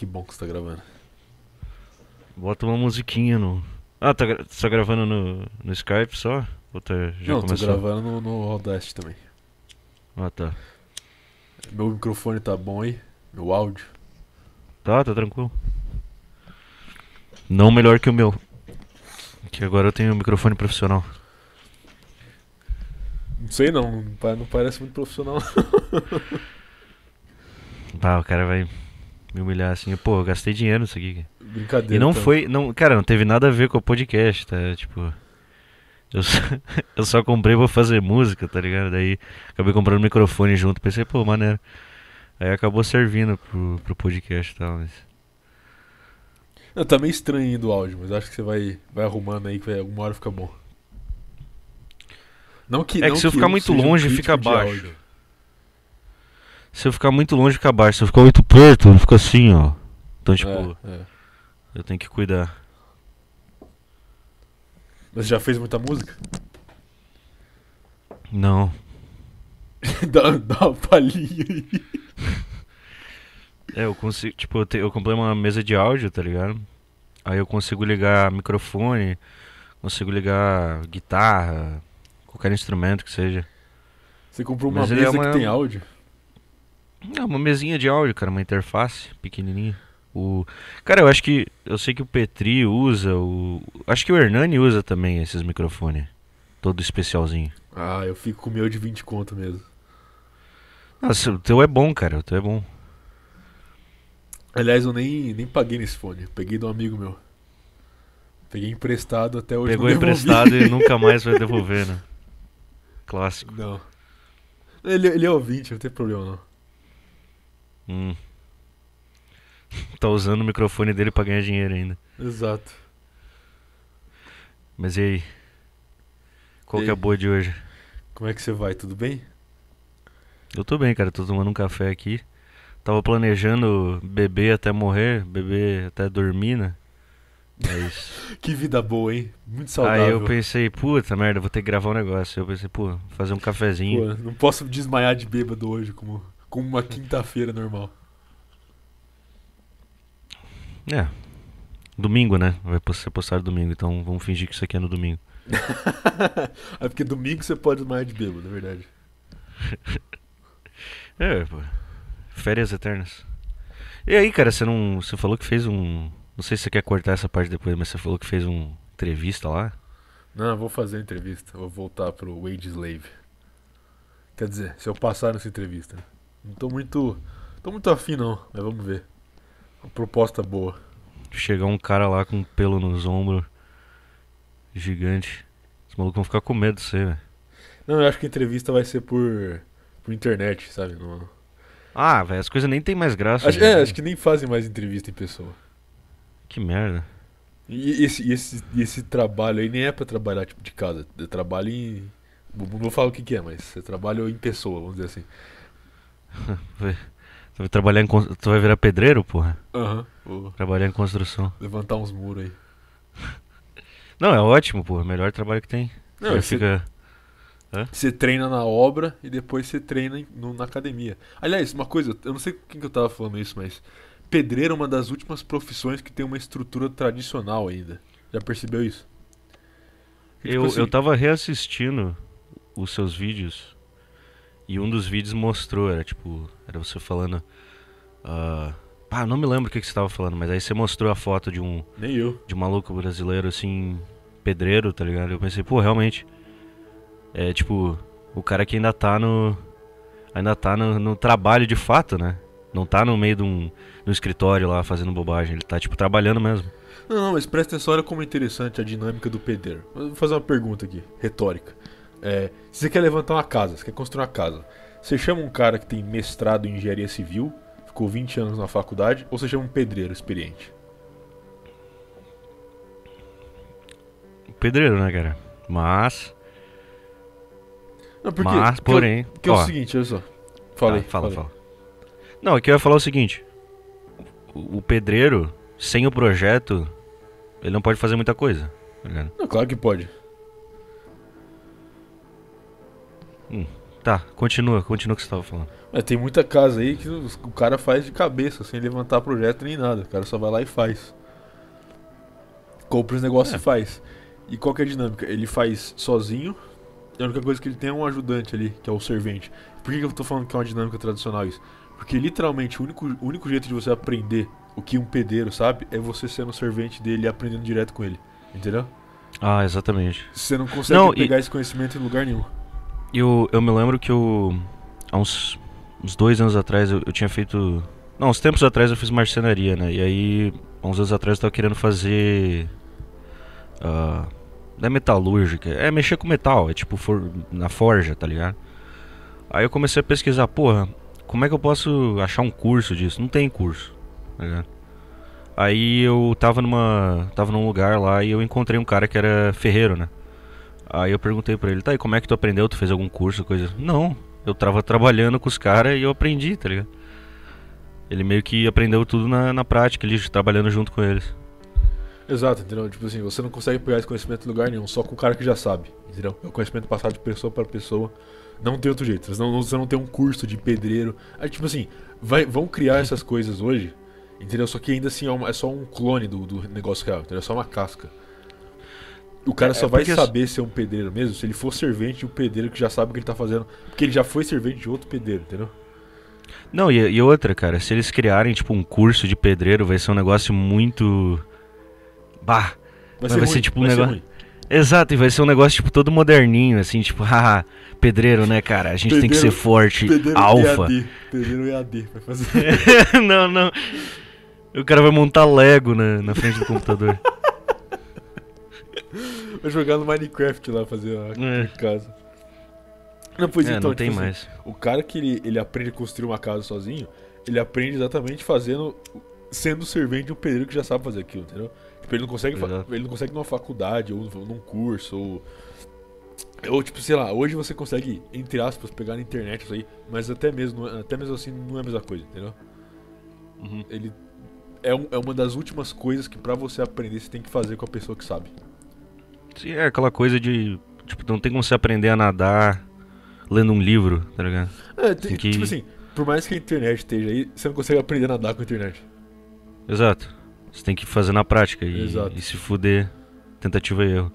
Que bom que você tá gravando. Bota uma musiquinha no. Ah, tá, está tá gravando no, no Skype só? Ou tá, já Não, começou? tô gravando no, no Audacity também. Ah, tá. Meu microfone tá bom aí? Meu áudio? Tá, tá tranquilo. Não melhor que o meu. Que agora eu tenho um microfone profissional. Não sei não, não parece muito profissional. ah, o cara vai me humilhar assim. Pô, eu gastei dinheiro nisso aqui. Brincadeira. E não então. foi. Não, cara, não teve nada a ver com o podcast, tá? Tipo. Eu só, eu só comprei pra fazer música, tá ligado? Daí acabei comprando microfone junto. Pensei, pô, maneiro. Aí acabou servindo pro, pro podcast e tal, mas. Não, tá meio estranho do áudio, mas acho que você vai, vai arrumando aí que alguma hora fica bom. Não que, é não que se eu ficar muito longe, fica baixo. Áudio se eu ficar muito longe, fica baixo. Se eu ficar muito perto, fica assim, ó. Então, é, tipo, é, é. eu tenho que cuidar. Mas já fez muita música? Não. dá, dá uma palhinha aí. É, eu consigo. Tipo, eu, te, eu comprei uma mesa de áudio, tá ligado? Aí eu consigo ligar microfone, consigo ligar guitarra, qualquer instrumento que seja. Você comprou uma Mas mesa é uma... que tem áudio? É uma mesinha de áudio, cara, uma interface pequenininha. O... Cara, eu acho que. Eu sei que o Petri usa, o. Acho que o Hernani usa também esses microfones. Todo especialzinho. Ah, eu fico com o meu de 20 conto mesmo. Nossa, o teu é bom, cara, o teu é bom. Aliás, eu nem, nem paguei nesse fone, peguei de um amigo meu. Peguei emprestado até hoje. Pegou emprestado e nunca mais vai devolver, né? Clássico. Não. Ele, ele é ouvinte, não tem problema não. Hum. tá usando o microfone dele pra ganhar dinheiro ainda. Exato. Mas e aí? Qual e que é a boa de hoje? Como é que você vai? Tudo bem? Eu tô bem, cara. Tô tomando um café aqui. Tava planejando beber até morrer, beber até dormir, né? Mas... É que vida boa, hein? Muito saudável. Aí eu pensei, puta merda, vou ter que gravar um negócio. Eu pensei, pô, fazer um cafezinho. Pô, não posso desmaiar de bêbado hoje, como como uma quinta-feira normal. É. Domingo, né? Vai ser postado domingo, então vamos fingir que isso aqui é no domingo. é porque domingo você pode mais de bêbado, na é verdade. é, pô. Férias eternas. E aí, cara, você não. Você falou que fez um. Não sei se você quer cortar essa parte depois, mas você falou que fez uma entrevista lá. Não, eu vou fazer entrevista. Vou voltar pro Wage Slave. Quer dizer, se eu passar nessa entrevista. Né? Não tô muito. tô muito afim não, mas vamos ver. Uma proposta boa. Chegar um cara lá com um pelo nos ombros. Gigante. Os malucos vão ficar com medo de você, velho. Não, eu acho que a entrevista vai ser por. por internet, sabe? No... Ah, velho, as coisas nem tem mais graça. Acho, né? é, acho que nem fazem mais entrevista em pessoa. Que merda. E esse, esse, esse trabalho aí nem é pra trabalhar tipo de casa. Eu trabalho em. Não vou falar o que, que é, mas você trabalha em pessoa, vamos dizer assim. tu vai trabalhar em constru... Tu vai virar pedreiro, porra? Aham. Uhum, trabalhar em construção. Levantar uns muros aí. Não, é ótimo, porra. Melhor trabalho que tem. Não, você fica. Você treina na obra e depois você treina no, na academia. Aliás, uma coisa, eu não sei quem que eu tava falando isso, mas pedreiro é uma das últimas profissões que tem uma estrutura tradicional ainda. Já percebeu isso? Tipo eu, tipo assim, eu tava reassistindo os seus vídeos e um dos vídeos mostrou, era tipo, era você falando. Uh, ah, não me lembro o que, que você tava falando, mas aí você mostrou a foto de um. Nem eu. De um maluco brasileiro, assim, pedreiro, tá ligado? Eu pensei, pô, realmente. É tipo, o cara que ainda tá no. Ainda tá no, no trabalho de fato, né? Não tá no meio de um, de um escritório lá fazendo bobagem, ele tá, tipo, trabalhando mesmo. Não, não, mas presta atenção, olha como é interessante a dinâmica do pedreiro. Vou fazer uma pergunta aqui, retórica. É, se você quer levantar uma casa, você quer construir uma casa, você chama um cara que tem mestrado em engenharia civil, ficou 20 anos na faculdade, ou você chama um pedreiro experiente? Pedreiro, né, cara? Mas. Não, porque, Mas, que porém. Que é o seguinte, olha só. Fala tá, aí. fala, fala. Não, aqui eu ia falar é o seguinte: o, o pedreiro, sem o projeto, ele não pode fazer muita coisa. Tá não, claro que pode. Hum. Tá, continua, continua o que você estava falando. É, tem muita casa aí que o cara faz de cabeça, sem levantar projeto nem nada. O cara só vai lá e faz. Compra os negócios é. e faz. E qual que é a dinâmica? Ele faz sozinho. A única coisa que ele tem é um ajudante ali, que é o servente. Por que, eu estou falando que é uma dinâmica tradicional isso? Porque literalmente o único, o único jeito de você aprender o que um pedreiro sabe é você sendo servente dele e aprendendo direto com ele. Entendeu? Ah, exatamente. Você não consegue não, pegar e... esse conhecimento em lugar nenhum eu, eu me lembro que eu. Há uns, uns dois anos atrás eu, eu tinha feito. Não, uns tempos atrás eu fiz marcenaria, né? E aí, há uns anos atrás eu tava querendo fazer. Uh, não é metalúrgica, é mexer com metal, é tipo for, na forja, tá ligado? Aí eu comecei a pesquisar, porra, como é que eu posso achar um curso disso? Não tem curso, tá ligado? Aí eu tava numa. tava num lugar lá e eu encontrei um cara que era ferreiro, né? Aí eu perguntei para ele, tá, e como é que tu aprendeu? Tu fez algum curso, coisa? Não, eu tava trabalhando com os caras e eu aprendi, tá ligado? Ele meio que aprendeu tudo na, na prática, ele trabalhando junto com eles. Exato, entendeu? Tipo assim, você não consegue pegar esse conhecimento em lugar nenhum, só com o cara que já sabe, entendeu? É o conhecimento passado de pessoa para pessoa. Não tem outro jeito. Você não, você não tem um curso de pedreiro. É, tipo assim, vai, vão criar essas coisas hoje, entendeu? Só que ainda assim é, uma, é só um clone do, do negócio real, entendeu? É só uma casca. O cara é, só é, vai saber se é um pedreiro mesmo se ele for servente de um pedreiro que já sabe o que ele tá fazendo. Porque ele já foi servente de outro pedreiro, entendeu? Não, e, e outra, cara, se eles criarem, tipo, um curso de pedreiro, vai ser um negócio muito. Bah! Vai, ser, vai ruim, ser, tipo, um negócio. Exato, e vai ser um negócio, tipo, todo moderninho, assim, tipo, haha, pedreiro, né, cara? A gente pedreiro, tem que ser forte, pedreiro é alfa. EAD, pedreiro é AD, vai fazer. não, não. O cara vai montar Lego na, na frente do computador. Vai jogar no Minecraft lá, fazer a é. casa. Não, pois é, então, não tipo tem assim, mais. O cara que ele, ele aprende a construir uma casa sozinho, ele aprende exatamente fazendo. sendo servente de um pedreiro que já sabe fazer aquilo, entendeu? Tipo, ele não consegue, Exato. ele não consegue numa faculdade, ou num curso, ou. Ou tipo, sei lá, hoje você consegue, entre aspas, pegar na internet isso aí, mas até mesmo, até mesmo assim não é a mesma coisa, entendeu? Uhum. Ele é, um, é uma das últimas coisas que para você aprender você tem que fazer com a pessoa que sabe. Sim, é aquela coisa de. Tipo, não tem como você aprender a nadar lendo um livro, tá ligado? É, tem, que... tipo assim, por mais que a internet esteja aí, você não consegue aprender a nadar com a internet. Exato. Você tem que fazer na prática e, e se fuder. Tentativa e erro.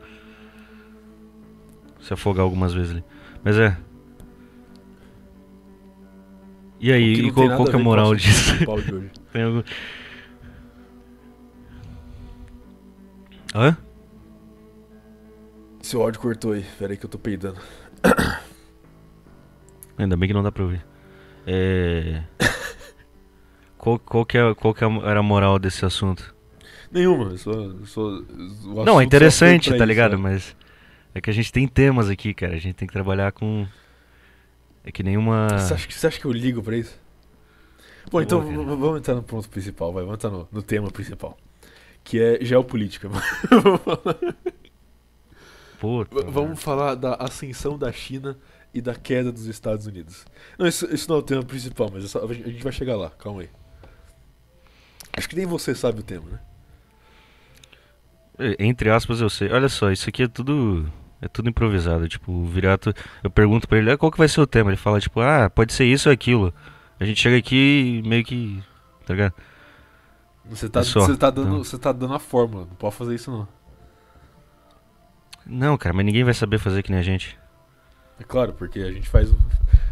Se afogar algumas vezes ali. Mas é. E aí, e qual, qual que é a moral a disso? tem algum... Hã? Seu áudio cortou aí, peraí que eu tô peidando. Ainda bem que não dá pra ouvir. É... qual, qual, que é, qual que é era a moral desse assunto? Nenhuma, só, só, não, é interessante, tá isso, ligado? Né? Mas é que a gente tem temas aqui, cara. A gente tem que trabalhar com. É que nenhuma. Você acha que, você acha que eu ligo pra isso? Bom, então Boa, né? vamos entrar no ponto principal, vai. Vamos entrar no, no tema principal. Que é geopolítica. falar. Puta, vamos falar da ascensão da China e da queda dos Estados Unidos. Não, isso, isso não é o tema principal, mas só, a gente vai chegar lá, calma aí. Acho que nem você sabe o tema, né? É, entre aspas eu sei. Olha só, isso aqui é tudo. É tudo improvisado. Tipo, o Virato. Eu pergunto pra ele, ah, qual que vai ser o tema? Ele fala, tipo, ah, pode ser isso ou aquilo. A gente chega aqui e meio que. Tá ligado? Você tá, é só, você tá, dando, então... você tá dando a fórmula, não pode fazer isso não. Não, cara, mas ninguém vai saber fazer que nem a gente. É claro, porque a gente faz do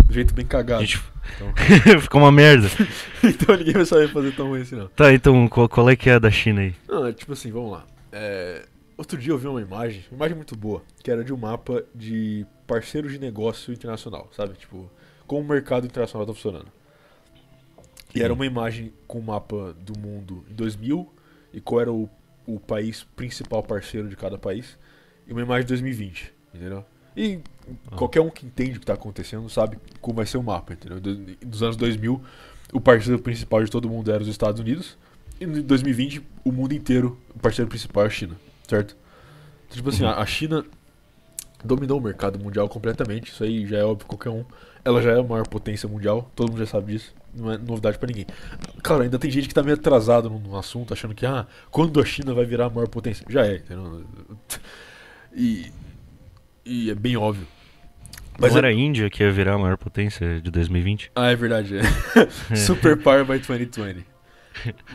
jeito bem cagado. Gente... Então... Ficou uma merda. então ninguém vai saber fazer tão ruim assim, não. Tá, então qual, qual é que é a da China aí? Não, ah, tipo assim, vamos lá. É... Outro dia eu vi uma imagem, uma imagem muito boa, que era de um mapa de parceiros de negócio internacional, sabe? Tipo, como o mercado internacional tá funcionando. E era uma imagem com o um mapa do mundo em 2000 e qual era o, o país principal parceiro de cada país e uma imagem de 2020, entendeu? E ah. qualquer um que entende o que está acontecendo sabe como vai ser o mapa, entendeu? Dos anos 2000, o parceiro principal de todo mundo era os Estados Unidos, e em 2020, o mundo inteiro, o parceiro principal é a China, certo? Então, tipo assim, uhum. a China dominou o mercado mundial completamente, isso aí já é óbvio qualquer um. Ela já é a maior potência mundial, todo mundo já sabe disso, não é novidade para ninguém. Claro, ainda tem gente que tá meio atrasado no, no, assunto, achando que, ah, quando a China vai virar a maior potência? Já é, entendeu? E, e é bem óbvio. Mas Não é era a Índia que ia virar a maior potência de 2020? Ah, é verdade. É. Power by 2020.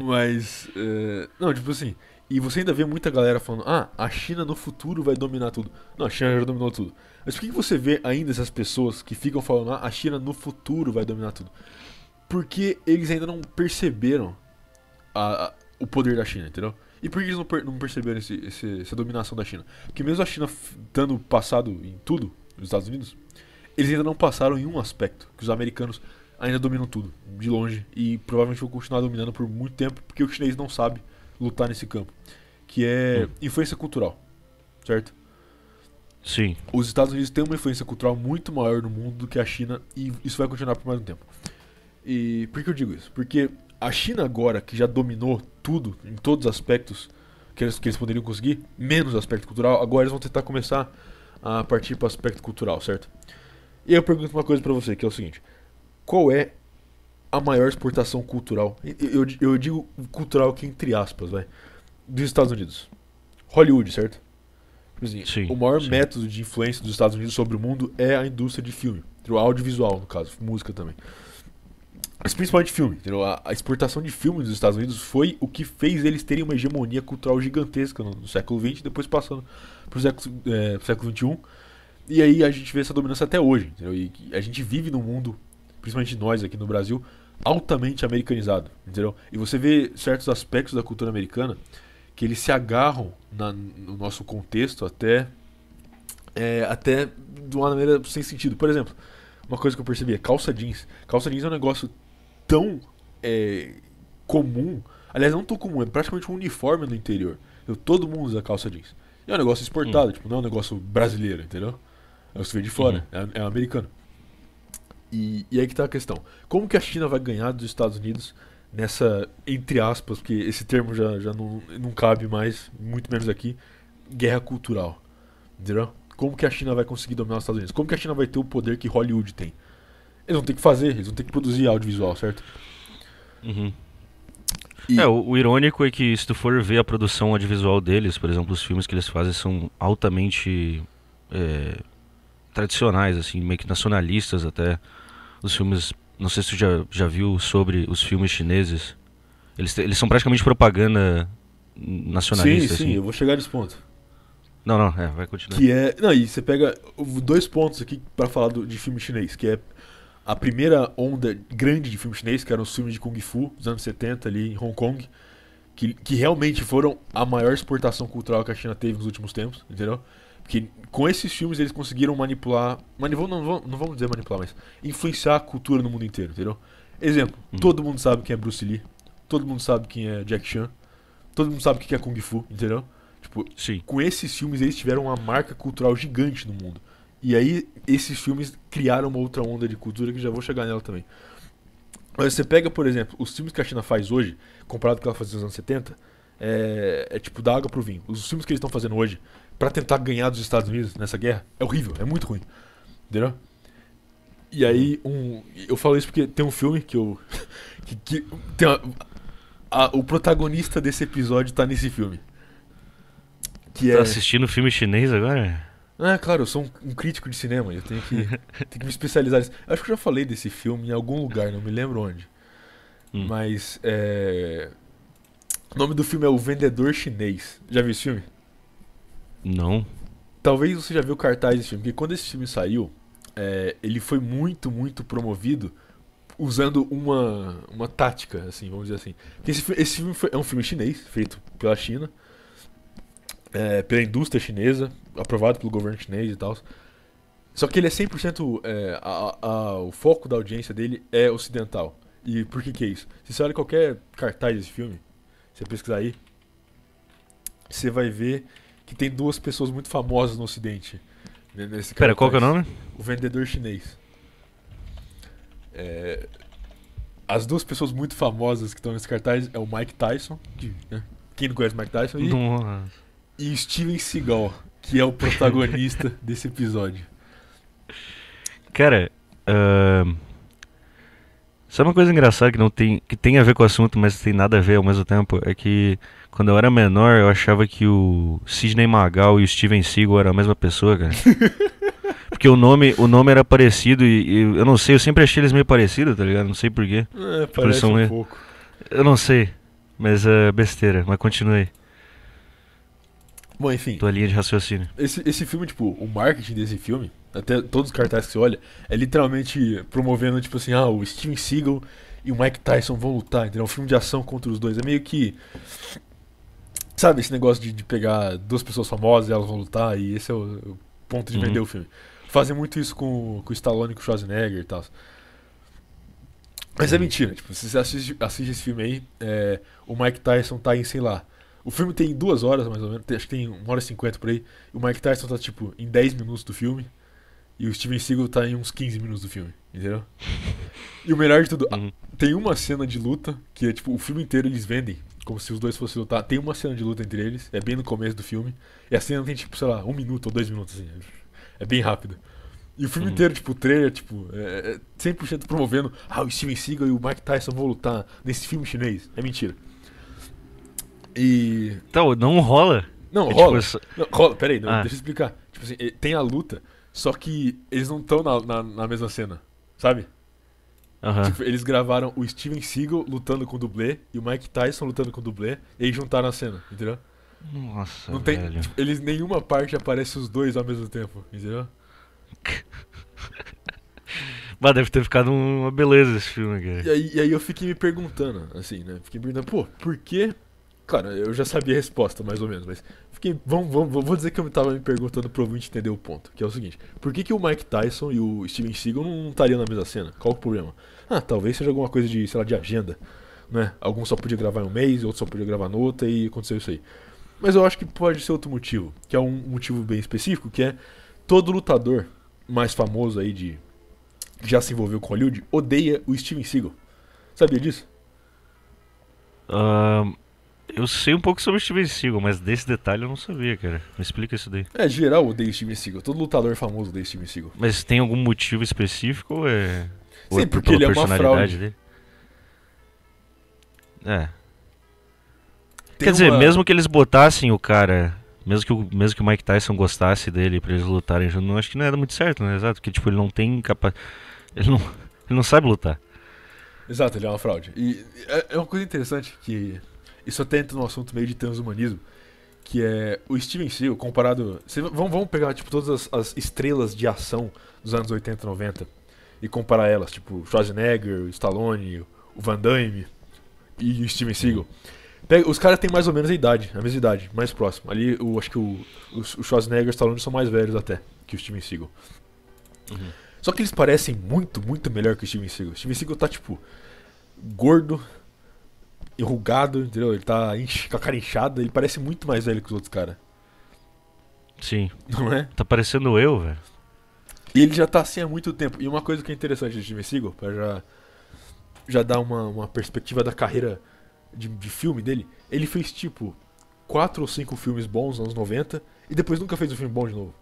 Mas. Eh, não, tipo assim. E você ainda vê muita galera falando: ah, a China no futuro vai dominar tudo. Não, a China já dominou tudo. Mas por que você vê ainda essas pessoas que ficam falando: ah, a China no futuro vai dominar tudo? Porque eles ainda não perceberam a, a, o poder da China, entendeu? E por que eles não, per não perceberam esse, esse, essa dominação da China? Porque mesmo a China dando passado em tudo, nos Estados Unidos, eles ainda não passaram em um aspecto, que os americanos ainda dominam tudo, de longe, e provavelmente vão continuar dominando por muito tempo, porque o chinês não sabe lutar nesse campo, que é hum. influência cultural, certo? Sim. Os Estados Unidos têm uma influência cultural muito maior no mundo do que a China, e isso vai continuar por mais um tempo. E por que eu digo isso? Porque a China agora, que já dominou tudo, em todos os aspectos que eles, que eles poderiam conseguir, menos aspecto cultural, agora eles vão tentar começar a partir para o aspecto cultural, certo? E eu pergunto uma coisa para você, que é o seguinte: qual é a maior exportação cultural? Eu, eu digo cultural aqui entre aspas, vai. Dos Estados Unidos. Hollywood, certo? Tipo assim, sim, o maior sim. método de influência dos Estados Unidos sobre o mundo é a indústria de filme, o audiovisual, no caso, música também. Mas principalmente filme, entendeu? A, a, exportação de filmes dos Estados Unidos foi o que fez eles terem uma hegemonia cultural gigantesca no, no século XX, depois passando pro século, é, século XXI. E aí a gente vê essa dominância até hoje, entendeu? E a gente vive num mundo, principalmente nós aqui no Brasil, altamente americanizado, entendeu? E você vê certos aspectos da cultura americana que eles se agarram na, no nosso contexto até é, até de uma maneira sem sentido. Por exemplo, uma coisa que eu percebi é calça jeans. Calça jeans é um negócio tão é, comum. Aliás, não tão comum, é praticamente um uniforme no interior. Eu, todo mundo usa calça jeans. E é um negócio exportado, hum. tipo, não é um negócio brasileiro, entendeu? É o que vem de fora, uhum. é, é americano. E, e aí que tá a questão. Como que a China vai ganhar dos Estados Unidos nessa, entre aspas, porque esse termo já, já não, não cabe mais, muito menos aqui, guerra cultural. Entendeu? Como que a China vai conseguir dominar os Estados Unidos? Como que a China vai ter o poder que Hollywood tem? Eles vão ter que fazer, eles vão ter que produzir audiovisual, certo? Uhum. E... É, o, o, irônico é que se tu for ver a produção audiovisual deles, por exemplo, os filmes que eles fazem são altamente é, tradicionais, assim, meio que nacionalistas até. Os filmes, não sei se tu já, já viu sobre os filmes chineses. Eles, eles são praticamente propaganda nacionalista. Sim, assim. sim, eu vou chegar nesse ponto. Não, não, é, vai continuar. Que é, não, e você pega dois pontos aqui para falar do, de filme chinês, que é a primeira onda grande de filme chinês, que eram os filmes de Kung Fu dos anos 70 ali em Hong Kong, que, que realmente foram a maior exportação cultural que a China teve nos últimos tempos, entendeu? Porque com esses filmes eles conseguiram manipular. Manipular não, não, não vamos dizer manipular, mas influenciar a cultura no mundo inteiro, entendeu? Exemplo: uhum. todo mundo sabe quem é Bruce Lee, todo mundo sabe quem é Jack Chan, todo mundo sabe o que é Kung Fu, entendeu? Tipo, Sim. com esses filmes eles tiveram uma marca cultural gigante no mundo. E aí, esses filmes criaram uma outra onda de cultura que já vou chegar nela também. Mas você pega, por exemplo, os filmes que a China faz hoje, comparado com o que ela fazia nos anos 70, é, é tipo da água pro vinho. Os filmes que eles estão fazendo hoje, para tentar ganhar dos Estados Unidos nessa guerra, é horrível, é muito ruim. Entendeu? E aí, um, eu falo isso porque tem um filme que eu. que, que tem a, o protagonista desse episódio tá nesse filme. Que tá é... assistindo filme chinês agora? Ah, claro, eu sou um, um crítico de cinema, eu tenho que, tenho que me especializar nisso. Acho que eu já falei desse filme em algum lugar, não me lembro onde. Hum. Mas é... O nome do filme é O Vendedor Chinês. Já viu esse filme? Não. Talvez você já viu o cartaz desse filme, porque quando esse filme saiu, é, ele foi muito, muito promovido usando uma, uma tática, assim, vamos dizer assim. Esse, esse filme foi, é um filme chinês, feito pela China é, pela indústria chinesa, aprovado pelo governo chinês e tal. Só que ele é 100%. É, a, a, o foco da audiência dele é ocidental. E por que, que é isso? Se você olha qualquer cartaz desse filme, você pesquisar aí, você vai ver que tem duas pessoas muito famosas no ocidente. Né, nesse Pera, qual que é o nome? O Vendedor Chinês. É, as duas pessoas muito famosas que estão nesse cartaz é o Mike Tyson, que, né? quem não conhece o Mike Tyson, e Nossa e Steven Seagal, que é o protagonista desse episódio. Cara, uh... sabe uma coisa engraçada que não tem que tem a ver com o assunto, mas tem nada a ver ao mesmo tempo? É que quando eu era menor eu achava que o Sidney Magal e o Steven Seagal eram a mesma pessoa, cara. Porque o nome, o nome era parecido e, e, eu não sei, eu sempre achei eles meio parecidos, tá ligado? Não sei porquê. É, parece um meio... pouco. Eu não sei, mas é uh, besteira, mas continue. Bom, enfim. Tua linha de raciocínio. Esse, esse filme, tipo, o marketing desse filme, até todos os cartazes que você olha, é literalmente promovendo, tipo assim, ah, o Steven Seagal e o Mike Tyson vão lutar, entendeu? É um filme de ação contra os dois. É meio que. Sabe, esse negócio de, de pegar duas pessoas famosas e elas vão lutar, e esse é o, o ponto de uhum. vender o filme. Fazem muito isso com, com o Stallone e com o Schwarzenegger e tal. Mas é uhum. mentira, tipo, se você assiste, assiste esse filme aí, é, o Mike Tyson tá em, sei lá, o filme tem duas horas, mais ou menos. Acho que tem uma hora e cinquenta por aí. O Mike Tyson tá, tipo, em 10 minutos do filme. E o Steven Seagal tá em uns 15 minutos do filme, entendeu? E o melhor de tudo, uhum. tem uma cena de luta que é tipo, o filme inteiro eles vendem, como se os dois fossem lutar. Tem uma cena de luta entre eles, é bem no começo do filme. E a cena tem tipo, sei lá, um minuto ou dois minutos, assim. É bem rápido. E o filme uhum. inteiro, tipo, o trailer, tipo, é 100% é promovendo. Ah, o Steven Seagal e o Mike Tyson vão lutar nesse filme chinês. É mentira. E. Então, não rola? Não, é, tipo, rola. Tipo... Não, rola, peraí, não, ah. deixa eu explicar. Tipo assim, tem a luta, só que eles não estão na, na, na, mesma cena, sabe? Uhum. Tipo, eles gravaram o Steven Seagal lutando com o dublê e o Mike Tyson lutando com o dublê e aí juntaram a cena, entendeu? Nossa, não tem, velho. Tipo, eles nenhuma parte aparece os dois ao mesmo tempo, entendeu? Mas deve ter ficado uma beleza esse filme, cara. E aí, e aí eu fiquei me perguntando, assim, né? Fiquei me perguntando, pô, por que Cara, eu já sabia a resposta, mais ou menos, mas fiquei. Vamos, vamos, vou dizer que eu estava me perguntando para o entender o ponto, que é o seguinte: por que, que o Mike Tyson e o Steven Seagal não estariam na mesma cena? Qual é o problema? Ah, talvez seja alguma coisa de, sei lá, de agenda, né? Algum só podia gravar em um mês, outro só podia gravar no outro, e aconteceu isso aí. Mas eu acho que pode ser outro motivo, que é um motivo bem específico, que é todo lutador mais famoso aí de. que já se envolveu com Hollywood odeia o Steven Seagal. Sabia disso? Um... Eu sei um pouco sobre Steven Seagal, mas desse detalhe eu não sabia, cara. Me explica isso daí. É, geral odeia Steven Seagal. Todo lutador famoso odeia Steven Seagal. Mas tem algum motivo específico ou é... Sim, é porque ele é uma fraude. Dele? É. Tem Quer dizer, mesmo que eles botassem o cara... Mesmo que, o, mesmo que o Mike Tyson gostasse dele pra eles lutarem junto, não, acho que não era muito certo, né? Exato, porque tipo, ele não tem capacidade, Ele não, ele não sabe lutar. Exato, ele é uma fraude. E é, é uma coisa interessante que isso até entra num assunto meio de transhumanismo, que é o Steven Seagal comparado... Cê, vamos, vamos pegar, tipo, todas as, as, estrelas de ação dos anos 80 90 e comparar elas, tipo, Schwarzenegger, Stallone, o Van Damme e o Steven Seagal. Pega, os caras têm mais ou menos a idade, a mesma idade, mais próximo. Ali, eu acho que o, o Schwarzenegger e o Stallone são mais velhos até que o Steven Seagal. Uhum. Só que eles parecem muito, muito melhor que o Steven Seagal. O Steven Seagal tá, tipo, gordo, enrugado, entendeu? Ele tá com a cara inchada, ele parece muito mais velho que os outros caras. Sim. Não é? Tá parecendo eu, velho. E ele já tá assim há muito tempo. E uma coisa que é interessante de Messigo, pra já, já dar uma, uma perspectiva da carreira de, de filme dele, ele fez tipo quatro ou cinco filmes bons nos anos 90 e depois nunca fez um filme bom de novo.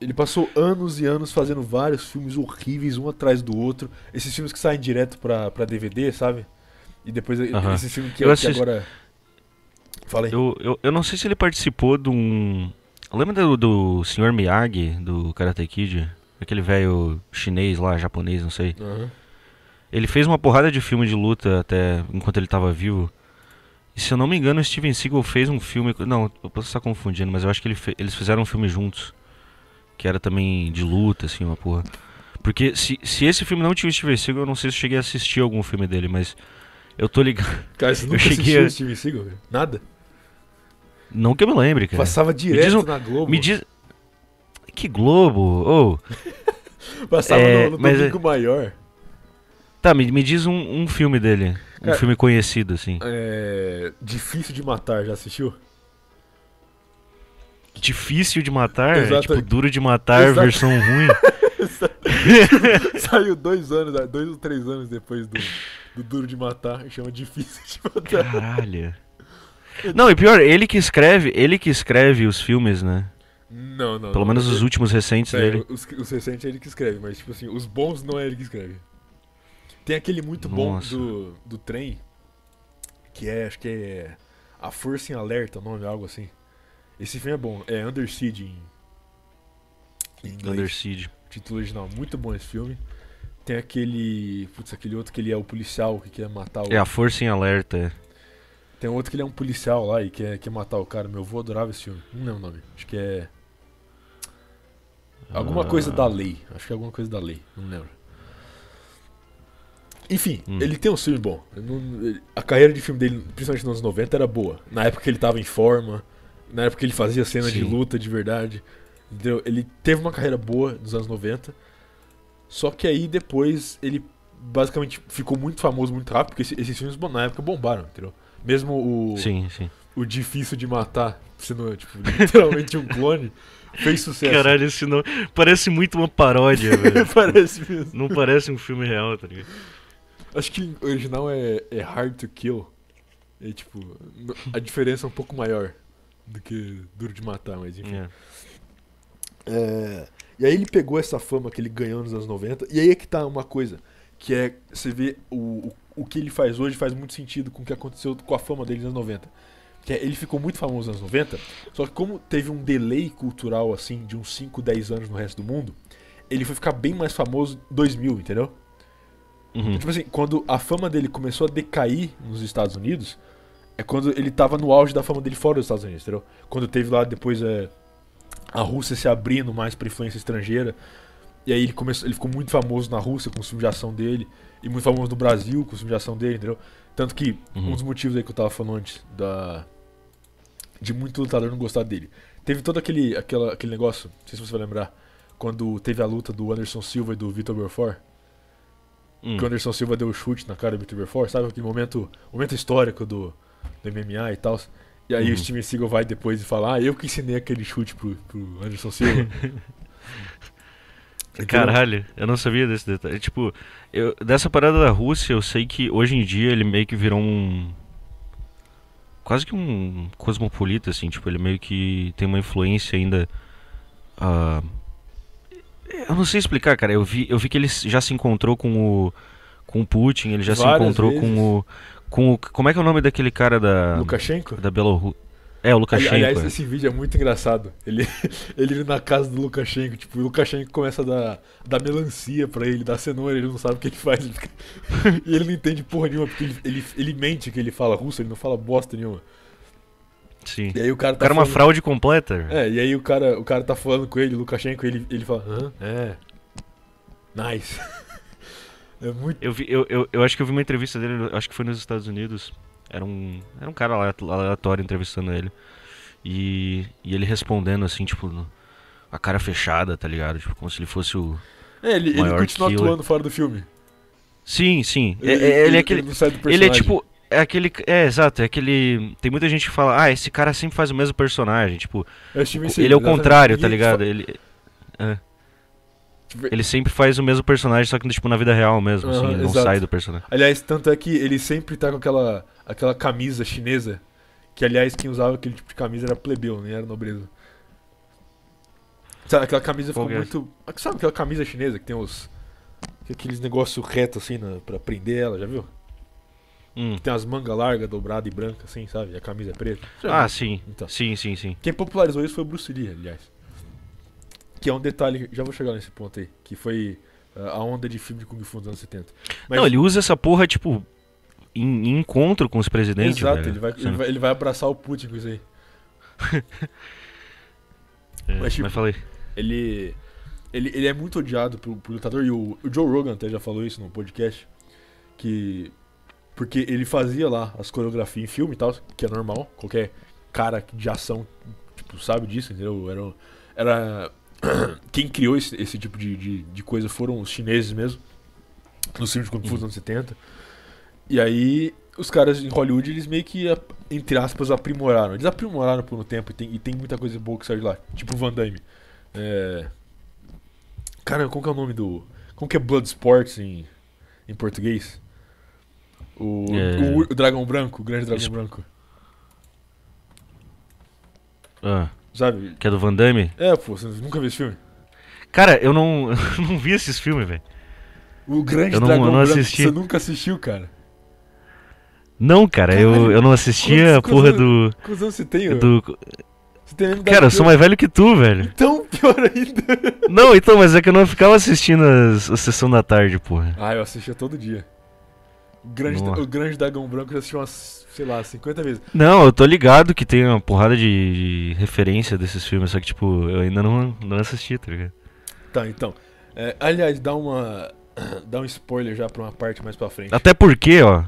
Ele passou anos e anos fazendo vários filmes horríveis, um atrás do outro. Esses filmes que saem direto pra, pra DVD, sabe? E depois uh -huh. esse filme que, eu é assisti... que agora. Falei. Eu, eu, eu não sei se ele participou de um. Lembra do, do Sr. Miyagi, do Karate Kid? Aquele velho chinês lá, japonês, não sei. Ele fez uma porrada de filme de luta até enquanto ele tava vivo. E se eu não me engano, o Steven Seagal fez um filme. Não, eu posso estar confundindo, mas eu acho que ele fe... eles fizeram um filme juntos que era também de luta, assim, uma porra. Porque se, se esse filme não tinha o Steven Seagal, eu não sei se eu cheguei a assistir algum filme dele, mas eu tô ligado. Cara, você nunca eu cheguei a... o Steven Seagal, Nada? Não que eu me lembre, cara. Passava direto um... na Globo. Me diz... Que Globo? Oh. Passava é, no, no mas... É- domingo maior. Tá, me, me diz um, um filme dele. Cara, um filme conhecido, assim. É... Difícil de Matar, já assistiu? difícil de matar, é, tipo duro de matar, Exato. versão ruim. Saiu dois anos, dois ou três anos depois do, do Duro de Matar, chama Difícil de Matar. Caralho. Não, e pior, ele que escreve, ele que escreve os filmes, né? Não, não. Pelo não, menos não, os últimos recentes é, dele. Os, os, recentes é ele que escreve, mas tipo assim, os bons não é ele que escreve. Tem aquele muito Nossa. bom do, do trem, que é, acho que é A Força em Alerta, o nome, algo assim. Esse filme é bom. É Under Siege em, em inglês. Under Siege. Título original. Muito bom esse filme. Tem aquele. Putz, aquele outro que ele é o policial que quer matar o. É a Força em Alerta. É. Tem outro que ele é um policial lá e quer, quer matar o cara. Meu avô adorava esse filme. Não lembro o nome. Acho que é. Alguma ah. coisa da lei. Acho que é alguma coisa da lei. Não lembro. Enfim, hum. ele tem um filme bom. A carreira de filme dele, principalmente nos anos 90, era boa. Na época que ele tava em forma na época ele fazia cena Sim. de luta de verdade. Entendeu? Ele teve uma carreira boa nos anos 90. Só que aí depois ele basicamente ficou muito famoso muito rápido, porque esses filmes na época bombaram, entendeu? Mesmo o. Sim, sim. O Difícil de Matar, sendo tipo, literalmente um clone, fez sucesso. Caralho, esse não. Parece muito uma paródia, velho. parece mesmo. Não parece um filme real, tá ligado? Acho que o original é, é Hard to Kill. É tipo. A diferença é um pouco maior, do que Duro de Matar, mas enfim. É. É, e aí ele pegou essa fama que ele ganhou nos anos 90, e aí é que tá uma coisa, que é, você vê o, o, o que ele faz hoje faz muito sentido com o que aconteceu com a fama dele nos anos 90. Que é, ele ficou muito famoso nos anos 90, só que como teve um delay cultural, assim, de uns 5, 10 anos no resto do mundo, ele foi ficar bem mais famoso em 2000, entendeu? Uhum. Então, tipo assim, quando a fama dele começou a decair nos Estados Unidos, é quando ele tava no auge da fama dele fora dos Estados Unidos, entendeu? Quando teve lá depois é, a Rússia se abrindo mais pra influência estrangeira. E aí ele, começou, ele ficou muito famoso na Rússia com o filme de ação dele. E muito famoso no Brasil com o filme de ação dele, entendeu? Tanto que uhum. um dos motivos aí que eu tava falando antes da, de muito lutador não gostar dele. Teve todo aquele, aquela, aquele negócio, não sei se você vai lembrar, quando teve a luta do Anderson Silva e do Vitor Belfort. Hum. Que o Anderson Silva deu o um chute na cara do Vitor Belfort, sabe? Aquele momento, momento histórico do, do MMA e tal. E aí uhum. o Steven Seagal vai depois e fala, ah, eu que ensinei aquele chute pro, pro Anderson Silva. Caralho, eu não sabia desse detalhe. É, tipo, eu, dessa parada da Rússia, eu sei que hoje em dia ele meio que virou um. Quase que um cosmopolita, assim. Tipo, ele meio que tem uma influência ainda. Uh, eu não sei explicar, cara. Eu vi, eu vi que ele já se encontrou com o. Com o Putin, ele já Várias se encontrou com o com o, como é que é o nome daquele cara da Lukashenko? Da Bielorrússia. É, o Lukashenko. Aliás, é. esse vídeo é muito engraçado. Ele, ele na casa do Lukashenko, tipo, o Lukashenko começa a dar, dar melancia pra ele, dar cenoura, ele não sabe o que ele faz. Ele fica... e ele não entende porra nenhuma, porque ele, ele, ele, mente que ele fala russo, ele não fala bosta nenhuma. Sim. E aí o cara tá o cara falando... é uma fraude completa. É, e aí o cara, o cara tá falando com ele, Lukashenko, ele, ele fala, hã? É. Nice. É muito... eu, vi, eu, eu, eu acho que eu vi uma entrevista dele, acho que foi nos Estados Unidos. Era um, era um cara aleatório entrevistando ele. E, e ele respondendo assim, tipo, a cara fechada, tá ligado? Tipo, como se ele fosse o. É, ele, ele continua killer. atuando fora do filme. Sim, sim. Ele, é, é, ele, ele, é aquele. Ele, é tipo. É aquele. É, exato, é aquele. Tem muita gente que fala, ah, esse cara sempre faz o mesmo personagem. Tipo. É ele é o contrário, tá ligado? Ele. É. Ele sempre faz o mesmo personagem, só que tipo, na vida real mesmo, assim, uhum, não exato. sai do personagem. Aliás, tanto é que ele sempre tá com aquela, aquela camisa chinesa, que aliás, quem usava aquele tipo de camisa era plebeu, nem era nobreza. Sabe, aquela camisa ficou muito. Sabe aquela camisa chinesa que tem os. Aqueles negócios reto assim na, pra prender ela, já viu? Hum. tem as mangas largas, dobradas e branca, assim, sabe? E a camisa é preta. Ah, sim. Então. Sim, sim, sim. Quem popularizou isso foi o Bruce Lee, aliás. Que é um detalhe, já vou chegar nesse ponto aí, que foi ah, a onda de filme de Kung Fu dos anos 70. Mas... Não, ele usa essa porra, tipo, em, em encontro com os presidentes. Exato, velho. Ele, vai, ele, vai, ele, vai, abraçar o Putin com isso aí. é, mas, tipo, mas falei. Ele, ele, ele é muito odiado pelo, lutador, e o, o Joe Rogan até já falou isso no podcast, que... Porque ele fazia lá as coreografias em filme e tal, que é normal, qualquer cara de ação, tipo, sabe disso, entendeu? Era, era Quem criou esse, esse tipo de, de, de, coisa foram os chineses mesmo, nos filmes de Kung Fu dos anos 70. E aí, os caras em Hollywood, eles meio que, entre aspas, aprimoraram. Eles aprimoraram por um tempo e tem, e tem muita coisa boa que saiu de lá. Tipo o Van Damme. É... Caramba, qual que é o nome do... Como que é Bloodsport em, em português? O, é... o, o, Dragão Branco, o Grande Dragão Branco. Ah. Sabe? Que é do Van Damme? É, pô, você nunca viu esse filme? Cara, eu não, eu não vi esses filmes, velho. O Grande eu não, Dragão eu não assisti. Branco, você nunca assistiu, cara? Não, cara, eu, eu não assistia quantos, a porra quantos, do. Quantos anos você tem, do... Você tem mesmo Cara, eu sou mais velho que tu, velho. Então, pior ainda. Não, então, mas é que eu não ficava assistindo a sessão da tarde, porra. Ah, eu assistia todo dia. Grande, o Grande Dragão Branco já assistiu umas, sei lá, 50 vezes. Não, eu tô ligado que tem uma porrada de, de referência desses filmes, só que, tipo, eu ainda não, não assisti, tá ligado? Tá, então. É, aliás, dá uma. Dá um spoiler já pra uma parte mais pra frente. Até porque, ó.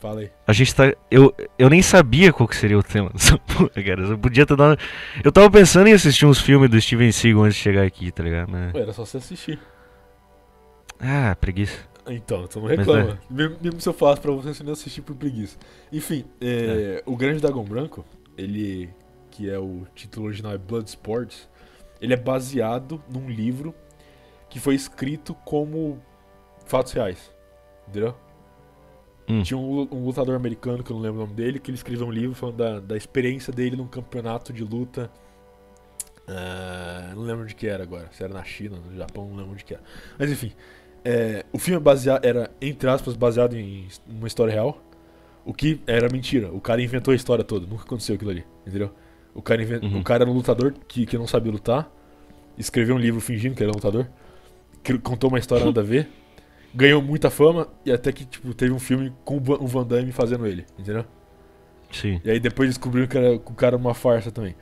Fala aí. A gente tá. Eu, eu nem sabia qual que seria o tema dessa porra, cara. Eu podia ter dado. Eu tava pensando em assistir uns filmes do Steven Seagal antes de chegar aqui, tá ligado? Mas... Pô, era só você assistir. Ah, preguiça. Então, então não reclama. É. Mesmo, mesmo, se eu falasse pra você, você não assistir por preguiça. Enfim, é, é, o Grande Dragão Branco, ele. que é o título original é Blood Sports, ele é baseado num livro que foi escrito como fatos reais. Entendeu? Hum. Tinha um, um, lutador americano, que eu não lembro o nome dele, que ele escreveu um livro falando da, da experiência dele num campeonato de luta. Uh, não lembro de que era agora. Se era na China, no Japão, não lembro de que era. Mas enfim, é, o filme é baseado, era, entre aspas, baseado em uma história real. O que era mentira. O cara inventou a história toda. Nunca aconteceu aquilo ali, entendeu? O cara, invent... uhum. o cara era um lutador que, que não sabia lutar. Escreveu um livro fingindo que era um lutador. Que contou uma história nada a ver. Ganhou muita fama e até que tipo, teve um filme com o Van Damme fazendo ele, entendeu? Sim. E aí depois descobriram que era o cara uma farsa também.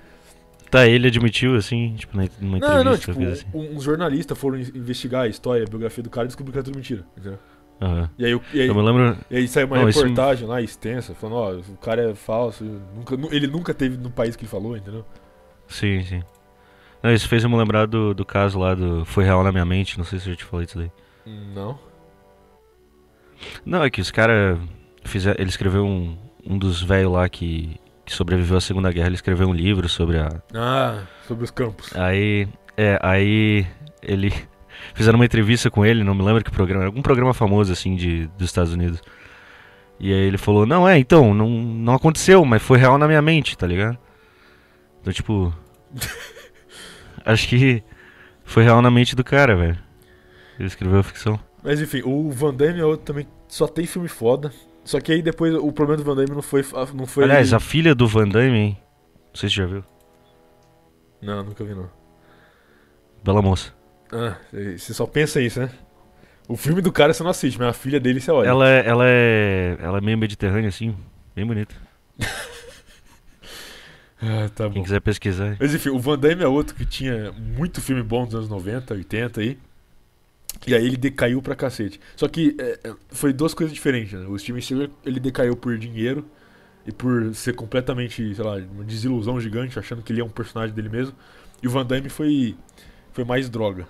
Tá, ele admitiu, assim, tipo, numa entrevista. Não, não, tipo, assim. um, um jornalista foram investigar a história, a biografia do cara e descobriu que era tudo mentira, entendeu? Uhum. E aí, e aí, eu me lembro... e aí saiu uma não, reportagem isso... lá extensa, falando, ó, oh, o cara é falso, nunca, ele nunca teve no país que ele falou, entendeu? Sim, sim. Não, isso fez eu me lembrar do, do caso lá do Foi Real na Minha Mente, não sei se eu já te falei isso daí. Não. Não, é que os caras. Ele escreveu um, um dos velhos lá que que sobreviveu à Segunda Guerra, ele escreveu um livro sobre a. Ah, sobre os campos. Aí. É, aí ele. Fizeram uma entrevista com ele, não me lembro que programa, algum programa famoso assim de, dos Estados Unidos. E aí ele falou: Não, é, então, não, não aconteceu, mas foi real na minha mente, tá ligado? Então, tipo. acho que foi real na mente do cara, velho. Ele escreveu a ficção. Mas enfim, o Van Damme é outro também. Só tem filme foda. Só que aí depois o problema do Van Damme não foi. Ah, não foi Aliás, a filha do Van Damme, hein? Não sei se já viu. Não, nunca vi não. Bela moça. Ah, você só pensa isso, né? O filme do cara você não assiste, mas a filha dele você olha. Ela é, ela é, ela é meio mediterrânea assim, bem bonita. ah, tá Quem quiser pesquisar. Mas enfim, o Van Damme é outro que tinha muito filme bom dos anos 90, 80 aí. E aí ele decaiu pra cacete. Só que é, é, foi duas coisas diferentes. Né? O Steven Seagal ele decaiu por dinheiro e por ser completamente, sei lá, uma desilusão gigante, achando que ele é um personagem dele mesmo. E o Van Damme foi, foi mais droga.